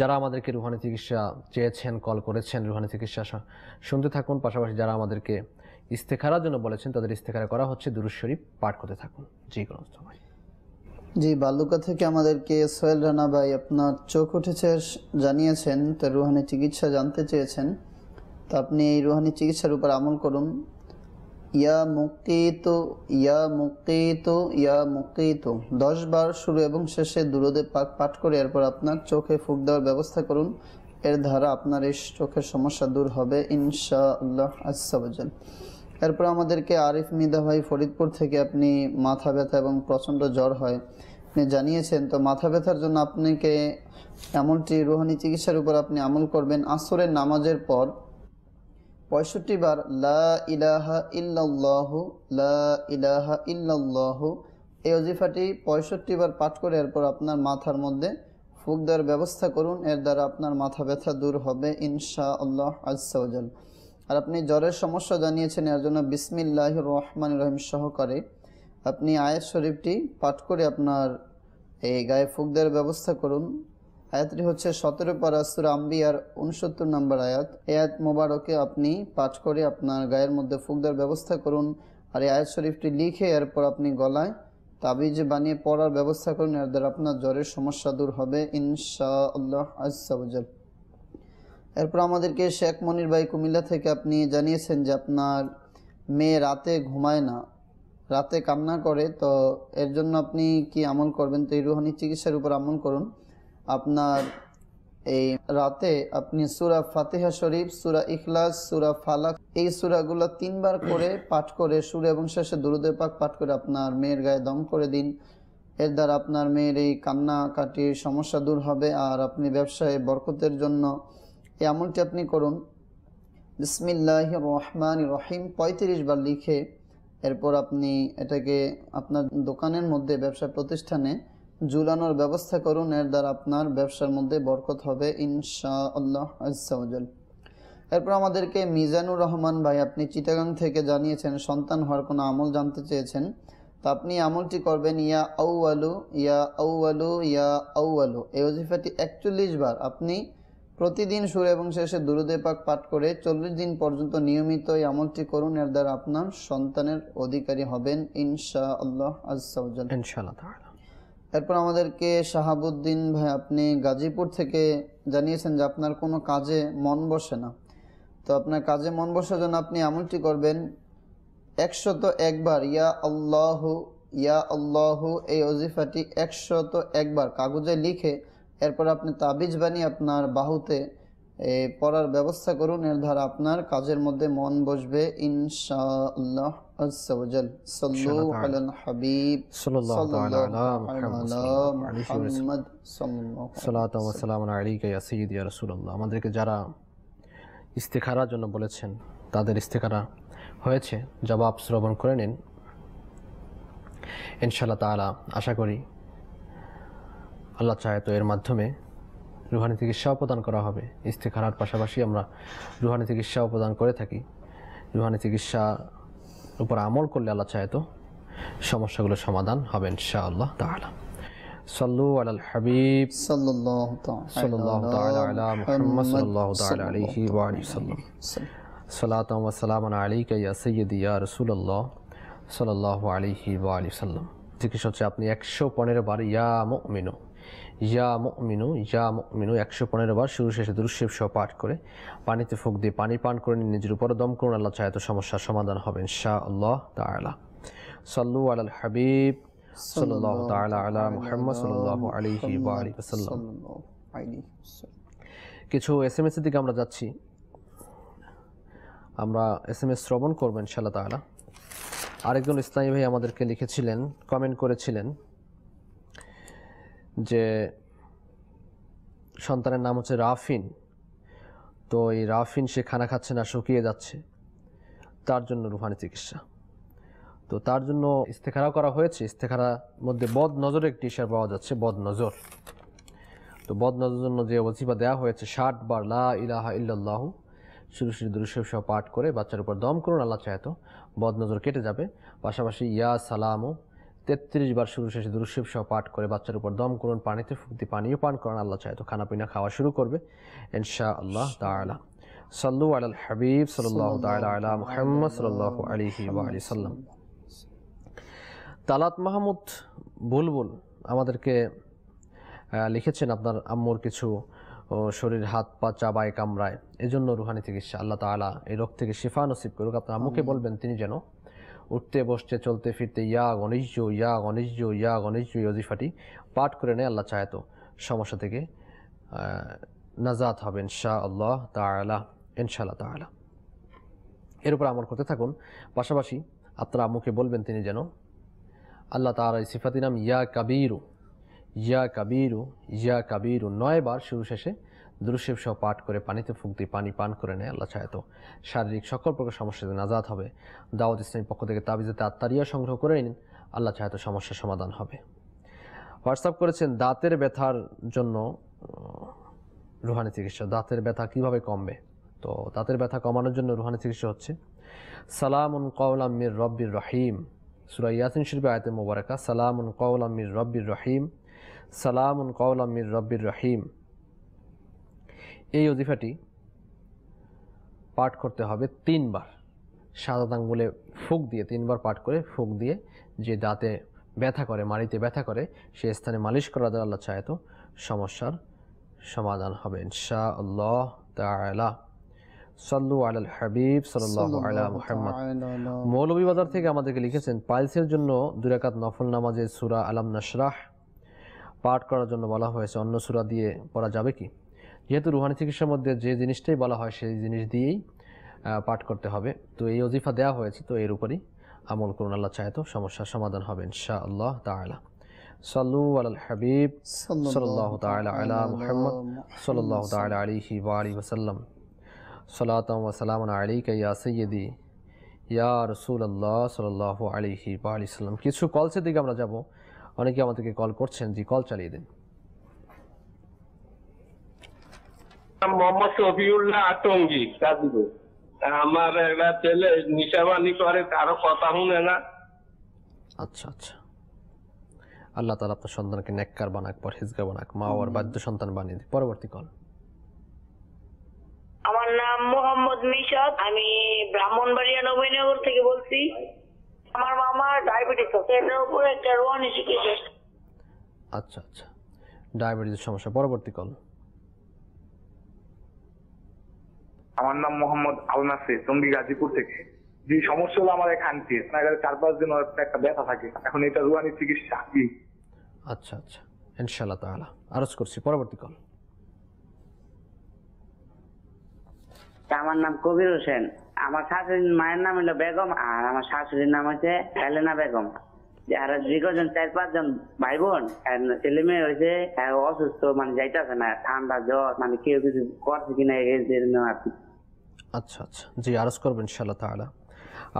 [SPEAKER 1] যারা আমাদেরকে রুহানি চিকিৎসা চেয়েছেন কল করেছেন রুহানি চিকিৎসা শুনতে থাকুন পাশাপাশি যারা আমাদেরকে ইস্তেখারার জন্য বলেছেন তাদের ইস্তেখারা করা হচ্ছে দুরুজ শরীফ পাঠ করতে থাকুন জি কোনো
[SPEAKER 2] জি বাল্যকা থেকে আমাদেরকে সোহেল রানা ভাই আপনার চোখ উঠেছে জানিয়েছেন তার রুহানি চিকিৎসা জানতে চেয়েছেন তো আপনি এই রুহানি চিকিৎসার উপর আমল করুন ইয়া মুকিত ইয়া মুকিত ইয়া মুকিত দশ বার শুরু এবং শেষে দুরোদে পাক পাঠ করে এরপর আপনার চোখে ফুক দেওয়ার ব্যবস্থা করুন এর দ্বারা আপনার এই চোখের সমস্যা দূর হবে ইনশা আল্লাহ এরপর আমাদেরকে আরিফ মিদা ভাই ফরিদপুর থেকে আপনি মাথা ব্যথা এবং প্রচণ্ড জ্বর হয় আপনি জানিয়েছেন তো মাথা ব্যথার জন্য আপনাকে এমনটি রুহানি চিকিৎসার উপর আপনি আমল করবেন আসরের নামাজের পর পঁয়ষট্টি বার লা ইলাহা ইল্লাল্লাহ লা ইলাহা এই অজিফাটি পঁয়ষট্টি বার পাঠ করে এরপর আপনার মাথার মধ্যে ফুক দেওয়ার ব্যবস্থা করুন এর দ্বারা আপনার মাথা ব্যথা দূর হবে ইনশা আল্লাহ আজসাউজাল আর আপনি জ্বরের সমস্যা জানিয়েছেন এর জন্য বিসমিল্লাহ রহমান রহিম সহকারে আপনি আয়ের শরীফটি পাঠ করে আপনার এই গায়ে ফুক দেওয়ার ব্যবস্থা করুন আয়াতটি হচ্ছে সতেরো পারা আর উনসত্তর নম্বর আয়াত এই আয়াত মোবারকে আপনি পাঠ করে আপনার গায়ের মধ্যে ফুকদার ব্যবস্থা করুন আর এই আয়াত শরীফটি লিখে এরপর আপনি গলায় তাবিজ বানিয়ে পড়ার ব্যবস্থা করুন এর দ্বারা আপনার জ্বরের সমস্যা দূর হবে ইনশা আল্লাহ আজাল এরপর আমাদেরকে শেখ মনির ভাই কুমিল্লা থেকে আপনি জানিয়েছেন যে আপনার মেয়ে রাতে ঘুমায় না রাতে কান্না করে তো এর জন্য আপনি কি আমল করবেন তো এই রুহানি চিকিৎসার উপর আমল করুন আপনার এই রাতে আপনি সুরা ফাতেহা শরীফ সুরা ইখলাস সুরা ফালাক এই সুরাগুলো তিনবার করে পাঠ করে সুর এবং শেষে দুরুদে পাক পাঠ করে আপনার মেয়ের গায়ে দম করে দিন এর দ্বারা আপনার মেয়ের এই কান্নাকাটির সমস্যা দূর হবে আর আপনি ব্যবসায় বরকতের জন্য এই আমলটি আপনি করুন বিসমিল্লাহ রহমান রহিম পঁয়ত্রিশ বার লিখে এরপর আপনি এটাকে আপনার দোকানের মধ্যে ব্যবসা প্রতিষ্ঠানে ঝুলানোর ব্যবস্থা করুন এর দ্বারা আপনার ব্যবসার মধ্যে বরকত হবে ইনশা আল্লাহ আজ্জাল এরপর আমাদেরকে মিজানুর রহমান ভাই আপনি চিটাগাং থেকে জানিয়েছেন সন্তান হওয়ার কোনো আমল জানতে চেয়েছেন তো আপনি আমলটি করবেন ইয়া আলু ইয়া আলু ইয়া আলু এই অজিফাটি একচল্লিশ বার আপনি প্রতিদিন সুর এবং শেষে দুরুদে পাক পাঠ করে চল্লিশ দিন পর্যন্ত নিয়মিত এই আমলটি করুন এর দ্বারা আপনার সন্তানের অধিকারী হবেন ইনশা আল্লাহ আজ ইনশাআল্লাহ এরপর আমাদেরকে শাহাবুদ্দিন ভাই আপনি গাজীপুর থেকে জানিয়েছেন যে আপনার কোনো কাজে মন বসে না তো আপনার কাজে মন বসার জন্য আপনি আমলটি করবেন একশত একবার ইয়া আল্লাহ ইয়া আল্লাহ এই অজিফাটি একশত একবার কাগজে লিখে এরপর আপনি তাবিজ বানিয়ে আপনার বাহুতে পড়ার ব্যবস্থা করুন এর ধারা আপনার কাজের মধ্যে মন বসবে ইনশাআল্লাহ আমাদেরকে
[SPEAKER 1] যারা ইস্তেখারার জন্য বলেছেন তাদের ইস্তেখারা হয়েছে জবাব শ্রবণ করে নিন ইনশাল্লাহ তালা আশা করি আল্লাহ চায় তো এর মাধ্যমে রুহানি চিকিৎসাও প্রদান করা হবে ইস্তেখারার পাশাপাশি আমরা রুহানি চিকিৎসাও প্রদান করে থাকি রুহানি চিকিৎসা উপর আমল করলে আল্লাহ চায় তো সমস্যাগুলোর সমাধান হবে ইনশাআল্লাহ তাহলে সল্লু আলাল হাবিব সাল্লাম সালাম আলিক ইয়া সৈয়দ ইয়া রসুল্লাহ সাল্লাহ আলিহি ওয়া আলি সাল্লাম জিজ্ঞেস হচ্ছে আপনি একশো পনেরো বার ইয়া মিনু ইয়া মিনু ইয়া মিনু একশো পনেরো বার শুরু শেষে দুরুশেব সহ পাঠ করে পানিতে ফুক দিয়ে পানি পান করে নিয়ে নিজের উপর দম করুন আল্লাহ চায় তো সমস্যার সমাধান হবেন ইনশা আল্লাহ তালা সাল্লু আল হাবিব সাল্লাহ তালা সাল্লাহ আলিহি কিছু এস এম এসের দিকে আমরা যাচ্ছি আমরা এস এম এস শ্রবণ করবো ইনশাআল্লাহ তালা আরেকজন ইসলামী ভাই আমাদেরকে লিখেছিলেন কমেন্ট করেছিলেন যে সন্তানের নাম হচ্ছে রাফিন তো এই রাফিন সে খানা খাচ্ছে না শুকিয়ে যাচ্ছে তার জন্য রুহানি চিকিৎসা তো তার জন্য ইস্তেখারা করা হয়েছে ইস্তেখারার মধ্যে বদ নজর একটি সার পাওয়া যাচ্ছে বদ নজর তো বদ নজর জন্য যে ওজিফা দেওয়া হয়েছে ষাট বার লা ইলাহা ইল্লাল্লাহু শুরু শুরু দুরুসব সহ পাঠ করে বাচ্চার উপর দম করুন আল্লাহ চায়তো বদ নজর কেটে যাবে পাশাপাশি ইয়া সালামও তেত্রিশ বার শুরু শেষে দুরুশিব সহ পাঠ করে বাচ্চার উপর দম করুন পানিতে ফুক্তি পানীয় পান করান আল্লাহ চায় তো খানাপিনা খাওয়া শুরু করবে ইনশা আল্লাহ তালা সাল্লু আল হাবিব সাল্লাহ তালা আলা মুহাম্মদ সাল্লাহ আলী সাল্লাম তালাত মাহমুদ বুলবুল আমাদেরকে লিখেছেন আপনার আম্মুর কিছু শরীর হাত পা চাবায় কামড়ায় এজন্য রুহানি চিকিৎসা আল্লাহ তালা এই রোগ থেকে শিফা নসিব করুক আপনার আম্মুকে বলবেন তিনি যেন উঠতে বসতে চলতে ফিরতে ইয়া গণেশ ইয়া গণেশ ইয়া গণিজ্য ইয়জিফাটি পাঠ করে নেয় আল্লাহ চায়তো সমস্যা থেকে নাজাত হবে ইনশা আল্লাহ তালা ইনশাআল্লাহ তালা এর উপর আমল করতে থাকুন পাশাপাশি আপনারা মুখে বলবেন তিনি যেন আল্লাহ তালা সিফাতি নাম ইয়া কাবিরু ইয়া কাবিরু ইয়া কাবিরু নয়বার শুরু শেষে দুরুসেব সহ পাঠ করে পানিতে ফুক দিয়ে পানি পান করে নেয় আল্লাহ চায়তো শারীরিক সকল প্রকার সমস্যা যদি নাজাদ হবে দাওয়াত ইসলামের পক্ষ থেকে তাবিজাতে আত্মারিয়া সংগ্রহ করে নিন আল্লাহ চায়তো সমস্যার সমাধান হবে হোয়াটসঅ্যাপ করেছেন দাঁতের ব্যথার জন্য রুহানি চিকিৎসা দাঁতের ব্যথা কিভাবে কমবে তো দাঁতের ব্যথা কমানোর জন্য রুহানি চিকিৎসা হচ্ছে সালামুন কওলাম মির রব্বির রহিম সুরাই ইয়াসিন শিল্পী আয়তে মোবারকা সালামুন কওলাম মির রব্বির রহিম সালামুন কওলাম মির রব্বির রহিম এই অজিফাটি পাঠ করতে হবে তিনবার সাদা আঙ্গুলে ফুক দিয়ে তিনবার পাঠ করে ফুক দিয়ে যে দাঁতে ব্যথা করে মাড়িতে ব্যথা করে সে স্থানে মালিশ করা দ্বারা আল্লাহ চায় তো সমস্যার সমাধান হবে ইনশা আল্লাহ তালা সাল্লু আলাল হাবিব সাল্লাহ আলা মুহাম্মদ মৌলভীবাজার থেকে আমাদেরকে লিখেছেন পাইলসের জন্য দুরাকাত নফল নামাজের সুরা আলম নাসরাহ পাঠ করার জন্য বলা হয়েছে অন্য সুরা দিয়ে পড়া যাবে কি যেহেতু রুহানি চিকিৎসার মধ্যে যে জিনিসটাই বলা হয় সেই জিনিস দিয়েই পাঠ করতে হবে তো এই অজিফা দেওয়া হয়েছে তো এর উপরই আমল করুন আল্লাহ চাহে তো সমস্যার সমাধান হবে ইনশা আল্লাহ তালা সাল্লু আল হাবিব সাল্লাহ তালা আলা মুহাম্মদ সাল্লাহ তালা আলিহি ওয়ালি ওসাল্লাম সালাতাম ওসালাম আলিকা ইয়া সৈয়দি ইয়া রসুল আল্লাহ সাল্লাহ আলিহি ওয়ালি সাল্লাম কিছু কলসের দিকে আমরা যাব অনেকে আমাদেরকে কল করছেন জি কল চালিয়ে দিন মোহাম্মদ শফিউল্লাহ আতঙ্গি গাজীপুর
[SPEAKER 2] আমার একটা ছেলে নিশাবানি করে কারো কথা শুনে না
[SPEAKER 1] আচ্ছা আচ্ছা আল্লাহ তালা আপনার সন্তানকে নেককার বানাক পরহেজগা বানাক মা বাদ্য সন্তান বানিয়ে পরবর্তী কল
[SPEAKER 2] আমার নাম মোহাম্মদ মিশাদ আমি ব্রাহ্মণবাড়িয়া নবীনগর থেকে বলছি আমার মামা ডায়াবেটিস আছে এটার একটা রোহানি শিখেছে
[SPEAKER 1] আচ্ছা আচ্ছা ডায়াবেটিসের সমস্যা পরবর্তী কল আমার নাম মোহাম্মদ আল তম্বি গাজীপুর থেকে যে সমস্যা হলো আমার এক আন্টি চার পাঁচ দিন একটা ব্যথা থাকে এখন এটা রুয়ানি চিকিৎসা আচ্ছা আচ্ছা করছি পরবর্তী কল আমার নাম কবির
[SPEAKER 2] হোসেন আমার শাশুড়ির মায়ের নাম হলো বেগম আর আমার শাশুড়ির নাম হচ্ছে হেলেনা বেগম আর দীর্ঘজন চার পাঁচজন ভাই বোন ছেলে মেয়ে হয়েছে অসুস্থ মানে যাইতেছে না ঠান্ডা জ্বর মানে কেউ কিছু করছে কিনা এর জন্য আর কি
[SPEAKER 1] আচ্ছা আচ্ছা জি আরজ করবেন ইনশাল্লাহ তাহলে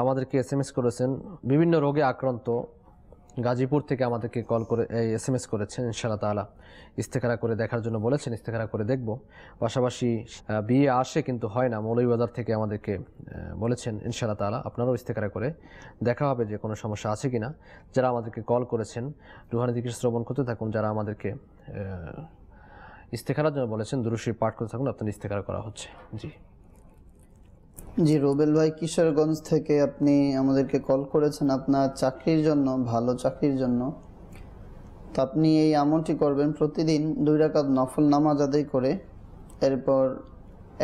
[SPEAKER 1] আমাদেরকে এস এম এস করেছেন বিভিন্ন রোগে আক্রান্ত গাজীপুর থেকে আমাদেরকে কল করে এস এম এস করেছেন ইনশাআল্লাহ তালা ইস্তেখারা করে দেখার জন্য বলেছেন ইস্তেখারা করে দেখব পাশাপাশি বিয়ে আসে কিন্তু হয় না মৌলভীবাজার থেকে আমাদেরকে বলেছেন ইনশাআল্লাহ তালা আপনারাও ইস্তেখারা করে দেখা হবে যে কোনো সমস্যা আছে কি না যারা আমাদেরকে কল করেছেন রুহানি দিকে শ্রবণ করতে থাকুন যারা আমাদেরকে ইস্তেখারার জন্য বলেছেন দুরুশি পাঠ করতে থাকুন আপনার ইস্তেখারা করা হচ্ছে জি
[SPEAKER 2] জি রুবেল ভাই কিশোরগঞ্জ থেকে আপনি আমাদেরকে কল করেছেন আপনার চাকরির জন্য ভালো চাকরির জন্য তো আপনি এই আমলটি করবেন প্রতিদিন দুই রাকাত নফল নামাজ আদায় করে এরপর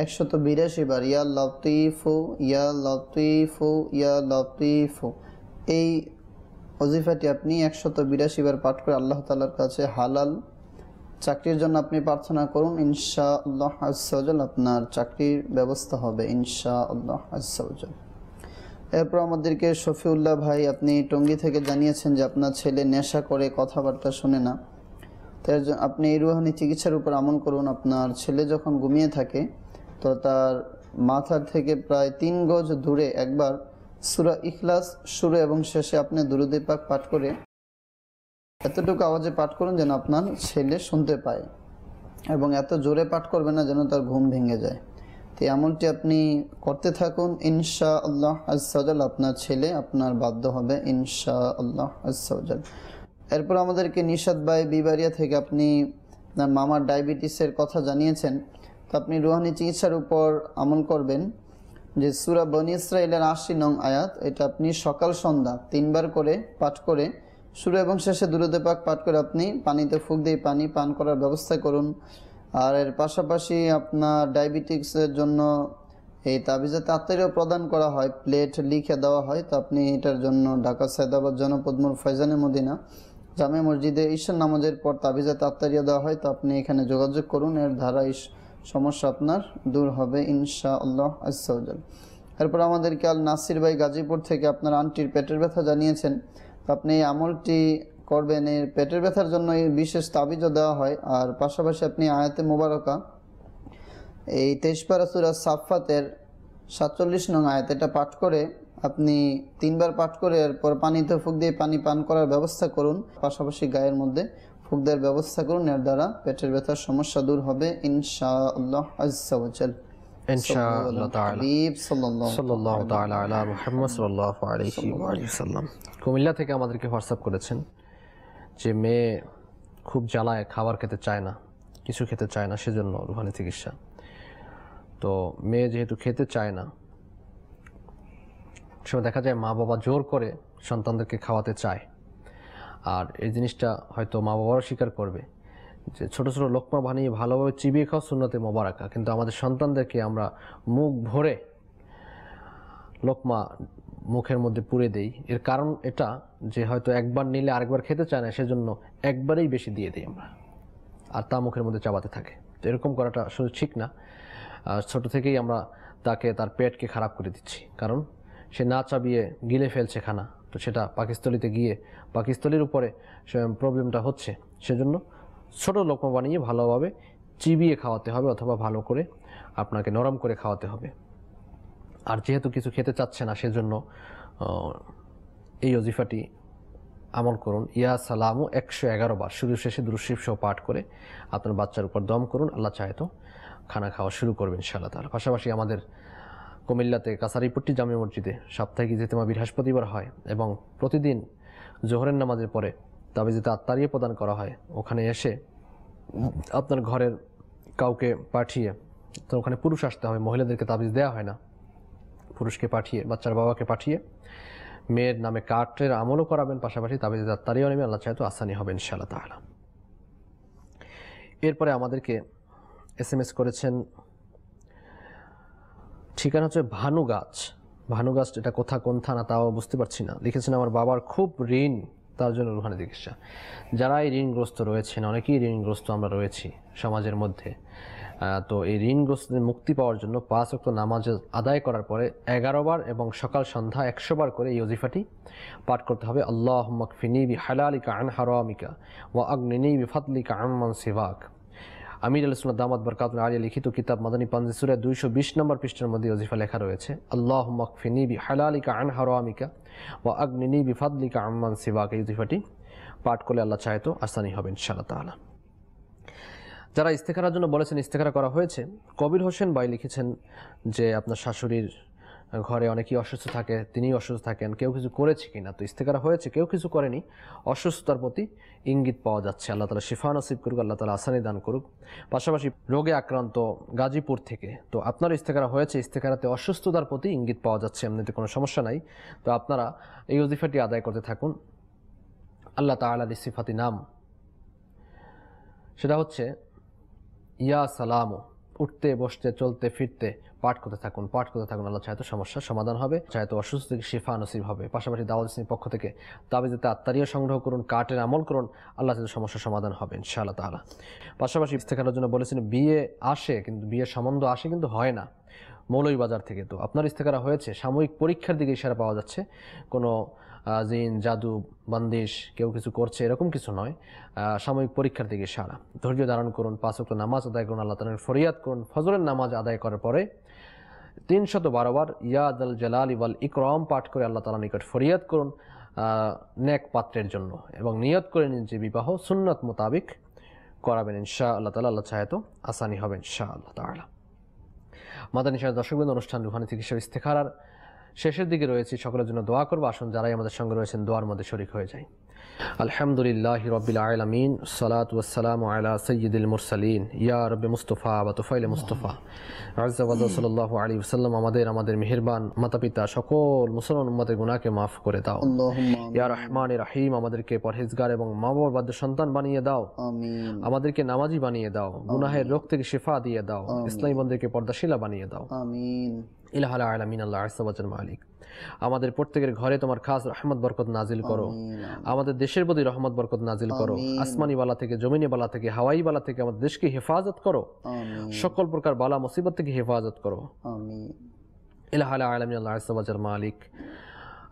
[SPEAKER 2] একশত বিরাশি বার ইয়া লতিফু ইয়া লতিফু ইয়া লতিফু এই অজিফাটি আপনি একশত বিরাশি বার পাঠ করে আল্লাহ তালার কাছে হালাল চাকরির জন্য আপনি প্রার্থনা করুন ইনশা আল্লাহ আপনার চাকরির ব্যবস্থা হবে ইনশা আল্লাহ আজ্জাল এরপর আমাদেরকে শফিউল্লাহ ভাই আপনি টঙ্গি থেকে জানিয়েছেন যে আপনার ছেলে নেশা করে কথাবার্তা শোনে না তো আপনি এই রুহানি চিকিৎসার উপর আমল করুন আপনার ছেলে যখন ঘুমিয়ে থাকে তো তার মাথার থেকে প্রায় তিন গজ দূরে একবার সুরা ইখলাস শুরু এবং শেষে আপনি দূরদীপাক পাঠ করে এতটুকু আওয়াজে পাঠ করুন যেন আপনার ছেলে শুনতে পায় এবং এত জোরে পাঠ করবে না যেন তার ঘুম ভেঙে যায় তো এমনটি আপনি করতে থাকুন ইনশা আল্লাহ আজাল আপনার ছেলে আপনার বাধ্য হবে ইনশা আল্লাহ আজাল এরপর আমাদেরকে নিশাদ ভাই বিবারিয়া থেকে আপনি আপনার মামার ডায়াবেটিসের কথা জানিয়েছেন তো আপনি রুহানি চিকিৎসার উপর আমল করবেন যে সুরা বনিসরা ইসরায়েলের আশি নং আয়াত এটা আপনি সকাল সন্ধ্যা তিনবার করে পাঠ করে শুরু এবং শেষে দূরদে পাক পাঠ করে আপনি পানিতে ফুক দিয়ে পানি পান করার ব্যবস্থা করুন আর এর পাশাপাশি আপনার ডায়াবেটিক্সের জন্য এই তাবিজাতে আত্মীয় প্রদান করা হয় প্লেট লিখে দেওয়া হয় তো আপনি এটার জন্য ঢাকা সায়দাবাদ জনপদমুর ফয়জানে মদিনা জামে মসজিদে ঈশ্বর নামাজের পর তাবিজাতে আত্মারিয়া দেওয়া হয় তো আপনি এখানে যোগাযোগ করুন এর ধারা সমস্যা আপনার দূর হবে ইনশা আল্লাহ আসসাউজাল এরপর আমাদের কাল নাসির ভাই গাজীপুর থেকে আপনার আন্টির পেটের ব্যথা জানিয়েছেন আপনি আমলটি করবেন এর পেটের ব্যথার জন্য এই বিশেষ তাবিজও দেওয়া হয় আর পাশাপাশি আপনি আয়াতে মোবারকা এই তেইশপাড়া সাফাতের সাতচল্লিশ নং আয়াত এটা পাঠ করে আপনি তিনবার পাঠ করে এরপর পানিতে ফুক দিয়ে পানি পান করার ব্যবস্থা করুন পাশাপাশি গায়ের মধ্যে ফুক দেওয়ার ব্যবস্থা করুন এর দ্বারা পেটের ব্যথার সমস্যা দূর হবে ইনশাআল্লাহ আল্লাহ
[SPEAKER 1] কুমিল্লা থেকে আমাদেরকে হোয়াটসঅ্যাপ করেছেন যে মেয়ে খুব জ্বালায় খাবার খেতে চায় না কিছু খেতে চায় না সেজন্য রুহানি চিকিৎসা তো মেয়ে যেহেতু খেতে চায় না সব দেখা যায় মা বাবা জোর করে সন্তানদেরকে খাওয়াতে চায় আর এই জিনিসটা হয়তো মা বাবারও স্বীকার করবে যে ছোট ছোট লোকমা বানিয়ে ভালোভাবে চিবিয়ে খাওয়া সুন্নতে মোবারকা কিন্তু আমাদের সন্তানদেরকে আমরা মুখ ভরে লোকমা মুখের মধ্যে পুড়ে দেই এর কারণ এটা যে হয়তো একবার নিলে আরেকবার খেতে চায় না সেজন্য একবারেই বেশি দিয়ে দিই আমরা আর তা মুখের মধ্যে চাবাতে থাকে তো এরকম করাটা শুধু ঠিক না ছোট থেকেই আমরা তাকে তার পেটকে খারাপ করে দিচ্ছি কারণ সে না চাবিয়ে গিলে ফেলছে খানা তো সেটা পাকিস্তলিতে গিয়ে পাকিস্তলির উপরে প্রবলেমটা হচ্ছে সেজন্য ছোট লোকমা বানিয়ে ভালোভাবে চিবিয়ে খাওয়াতে হবে অথবা ভালো করে আপনাকে নরম করে খাওয়াতে হবে আর যেহেতু কিছু খেতে চাচ্ছে না সেজন্য এই অজিফাটি আমল করুন ইয়া সালামু একশো এগারো বার শুরু শেষে দুরুশিফ সহ পাঠ করে আপনার বাচ্চার উপর দম করুন আল্লাহ চাহে তো খানা খাওয়া শুরু করবেন ইনশাআল্লাহ তার পাশাপাশি আমাদের কুমিল্লাতে কাসারিপট্টি জামে মসজিদে সাপ্তাহিক ইজতেমা বৃহস্পতিবার হয় এবং প্রতিদিন জোহরের নামাজের পরে যদি আত্মারিয়ে প্রদান করা হয় ওখানে এসে আপনার ঘরের কাউকে পাঠিয়ে তো ওখানে পুরুষ আসতে হবে মহিলাদেরকে তাবিজ দেওয়া হয় না পুরুষকে পাঠিয়ে বাচ্চার বাবাকে পাঠিয়ে মেয়ের নামে কাঠের আমলও করাবেন পাশাপাশি তাবিজ আত্মারিও নেবেন আল্লাহ চাইতো আসানি হবে ইনশাআল্লাহ তাহলে এরপরে আমাদেরকে এস এম এস করেছেন ঠিকানা হচ্ছে ভানু গাছ ভানু গাছ এটা কোথা কোন থানা তাও বুঝতে পারছি না লিখেছেন আমার বাবার খুব ঋণ তার জন্য রুহানি চিকিৎসা যারা এই ঋণগ্রস্ত রয়েছেন অনেকেই ঋণগ্রস্ত আমরা রয়েছি সমাজের মধ্যে তো এই ঋণগ্রস্তদের মুক্তি পাওয়ার জন্য পাঁচ অক্ট নামাজ আদায় করার পরে এগারোবার এবং সকাল সন্ধ্যা একশোবার করে এই অজিফাটি পাঠ করতে হবে আল্লাহ মকফিনি বি হালালিকা আন হারামিকা ওয়া আগ্নিনি বি ফাতলিকা আন সিভাক আমির আলসুল দামাদ বরকাত আলী লিখিত কিতাব মাদানী সুরে দুইশো বিশ নম্বর পৃষ্ঠের মধ্যে অজিফা লেখা রয়েছে আল্লাহ মকফিনী বি হালালিকা আন আমিকা ও নিবি বিফাদলিকা আম্মান সিবাক এই অজিফাটি পাঠ করলে আল্লাহ চাহে তো আসানি হবে ইনশাআল্লাহ তালা যারা ইস্তেখারার জন্য বলেছেন ইস্তেখারা করা হয়েছে কবির হোসেন বাই লিখেছেন যে আপনার শাশুড়ির ঘরে অনেকেই অসুস্থ থাকে তিনিই অসুস্থ থাকেন কেউ কিছু করেছে কিনা তো ইস্তেকারা হয়েছে কেউ কিছু করেনি অসুস্থতার প্রতি ইঙ্গিত পাওয়া যাচ্ছে আল্লাহ তালা শিফা নসিব করুক আল্লাহ তালা আসানি দান করুক পাশাপাশি রোগে আক্রান্ত গাজীপুর থেকে তো আপনার ইস্তেকারা হয়েছে ইস্তেকারাতে অসুস্থতার প্রতি ইঙ্গিত পাওয়া যাচ্ছে এমনিতে কোনো সমস্যা নাই তো আপনারা এই অজিফাটি আদায় করতে থাকুন আল্লাহ তালার সিফাতি নাম সেটা হচ্ছে ইয়া সালামু উঠতে বসতে চলতে ফিরতে পাঠ করতে থাকুন পাঠ করতে থাকুন আল্লাহ চায়তো সমস্যার সমাধান হবে চায়তো অসুস্থ থেকে শিফা নসিব হবে পাশাপাশি দাওয়াল ইসলামের পক্ষ থেকে তাবিজেতে আত্মারিও সংগ্রহ করুন কাঠের আমল করুন আল্লাহ চাইতে সমস্যার সমাধান হবে ইনশাআল্লাহ তাহলে পাশাপাশি ইস্তেখানোর জন্য বলেছেন বিয়ে আসে কিন্তু বিয়ের সম্বন্ধ আসে কিন্তু হয় না মৌলই বাজার থেকে তো আপনার ইস্তেখারা হয়েছে সাময়িক পরীক্ষার দিকে ইশারা পাওয়া যাচ্ছে কোনো জিন জাদু বন্দেশ কেউ কিছু করছে এরকম কিছু নয় সাময়িক পরীক্ষার দিকে সারা ধৈর্য ধারণ করুন পাঁচক্ত নামাজ আদায় করুন আল্লাহ তালের ফরিয়াদ করুন ফজরের নামাজ আদায় করার পরে তিনশত বারোবার ইয়াদ আল জালাল ইবাল ইকরম পাঠ করে আল্লাহ তালা নিকট ফরিয়াদ করুন ন্যাক পাত্রের জন্য এবং নিয়ত করে নিন যে বিবাহ সুন্নত মোতাবিক করাবেন ইনশা আল্লাহ তালা আল্লাহ চাহেত তো আসানি হবেন ইনশা আল্লাহ তালা মাদানী সাহেব দর্শকবৃন্দ অনুষ্ঠান রুহানি চিকিৎসা ইস্তেখার শেষের দিকে রয়েছি সকলের জন্য দোয়া করবো আসুন যারাই আমাদের সঙ্গে রয়েছেন দোয়ার মধ্যে শরিক হয়ে যায় আলহামদুলিল্লাহ রবিল আলমিন সালাত ওয়াসালাম আলা সৈয়দুল মুরসালিন ইয়া রবি মুস্তফা বা তোফাইল মুস্তফা আজাবাদ সাল্লাহ আলী সাল্লাম আমাদের আমাদের মেহেরবান মাতা পিতা সকল মুসলমান উম্মতের গুণাকে মাফ করে দাও ইয়া রহমান রাহিম আমাদেরকে পরহেজগার এবং মা বাবার সন্তান বানিয়ে দাও আমাদেরকে নামাজি বানিয়ে দাও গুনাহের রোগ থেকে শেফা দিয়ে দাও ইসলামী বন্ধুকে পর্দাশিলা বানিয়ে দাও আমিন ইলাহাল আলমিন আল্লাহ আসাবাজের মালিক আমাদের প্রত্যেকের ঘরে তোমার খাস রহমত বরকত নাজিল করো আমাদের দেশের প্রতি রহমত বরকত নাজিল করো আসমানি বালা থেকে জমিনি বালা থেকে হাওয়াই বালা থেকে আমাদের দেশকে হেফাজত করো সকল প্রকার বালা মুসিবত থেকে হেফাজত করো ইলাহ আলমিন আল্লাহ মালিক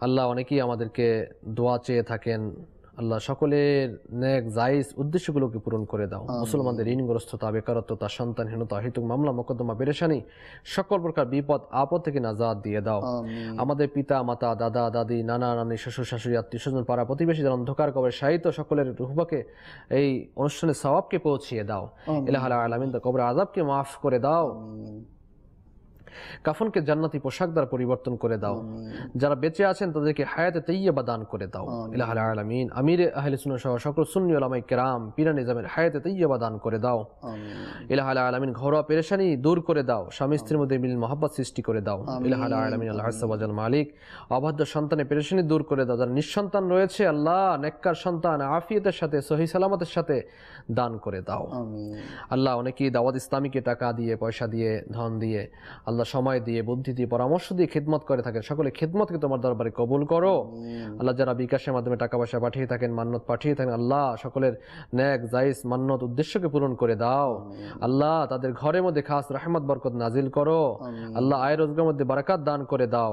[SPEAKER 1] আল্লাহ অনেকেই আমাদেরকে দোয়া চেয়ে থাকেন আল্লাহ সকলের ন্যাক জাইজ উদ্দেশ্যগুলোকে পূরণ করে দাও মুসলমানদের ঋণগ্রস্ততা বেকারত্বতা সন্তানহীনতা হেতুক মামলা মোকদ্দমা বেরেশানি সকল প্রকার বিপদ আপদ থেকে নাজাদ দিয়ে দাও আমাদের পিতা মাতা দাদা দাদি নানা নানি শ্বশুর শাশুড়ি আত্মীয় স্বজন পাড়া প্রতিবেশীদের অন্ধকার কবর সাহিত সকলের রুহবাকে এই অনুষ্ঠানের স্বভাবকে পৌঁছিয়ে দাও এলাহ আলমিন কবর আজাবকে মাফ করে দাও কাফনকে জান্নাতি পোশাক দ্বারা পরিবর্তন করে দাও যারা বেঁচে আছেন তাদেরকে হায়াতে তৈয়বা দান করে দাও ইলাহ আলমিন আমির আহলে সুন সহ সকল সুন্নি আলামাই কেরাম পিরা নিজামের হায়াতে তৈয়বা দান করে দাও ইলাহ আলমিন ঘরোয়া পেরেশানি দূর করে দাও স্বামী স্ত্রীর মধ্যে মিল মহাব্বত সৃষ্টি করে দাও ইলাহ আলমিন আল্লাহ সাবাজাল মালিক অবাধ্য সন্তানে পেরেশানি দূর করে দাও যারা নিঃসন্তান রয়েছে আল্লাহ নেককার সন্তান আফিয়তের সাথে সহি সালামতের সাথে দান করে দাও আল্লাহ অনেকেই দাওয়াত ইসলামীকে টাকা দিয়ে পয়সা দিয়ে ধন দিয়ে আল্লাহ আল্লাহ সময় দিয়ে বুদ্ধি দিয়ে পরামর্শ দিয়ে খেদমত করে থাকেন সকলে খেদমতকে তোমার দরবারে কবুল করো আল্লাহ যারা বিকাশের মাধ্যমে টাকা পয়সা পাঠিয়ে থাকেন মান্নত পাঠিয়ে থাকেন আল্লাহ সকলের ন্যাক জাইস মান্নত উদ্দেশ্যকে পূরণ করে দাও আল্লাহ তাদের ঘরের মধ্যে খাস রহমত বরকত নাজিল করো আল্লাহ আয় রোজগার মধ্যে বারাকাত দান করে দাও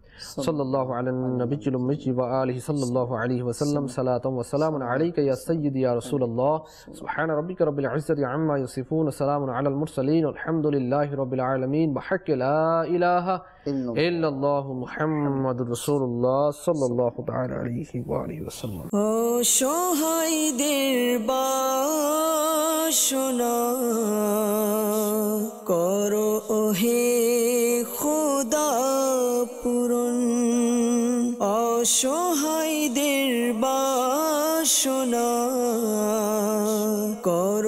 [SPEAKER 1] صلى الله على النبي المجي وآله صلى الله عليه وسلم صلاة وسلام عليك يا سيدي يا رسول الله سبحان ربك رب العزة عما يصفون سلام على المرسلين والحمد لله رب العالمين بحق لا إله إلا الله محمد رسول الله صلى الله تعالى عليه وآله وسلم دير বাসনা كرو হে
[SPEAKER 2] অসহায়দের বাসনা কর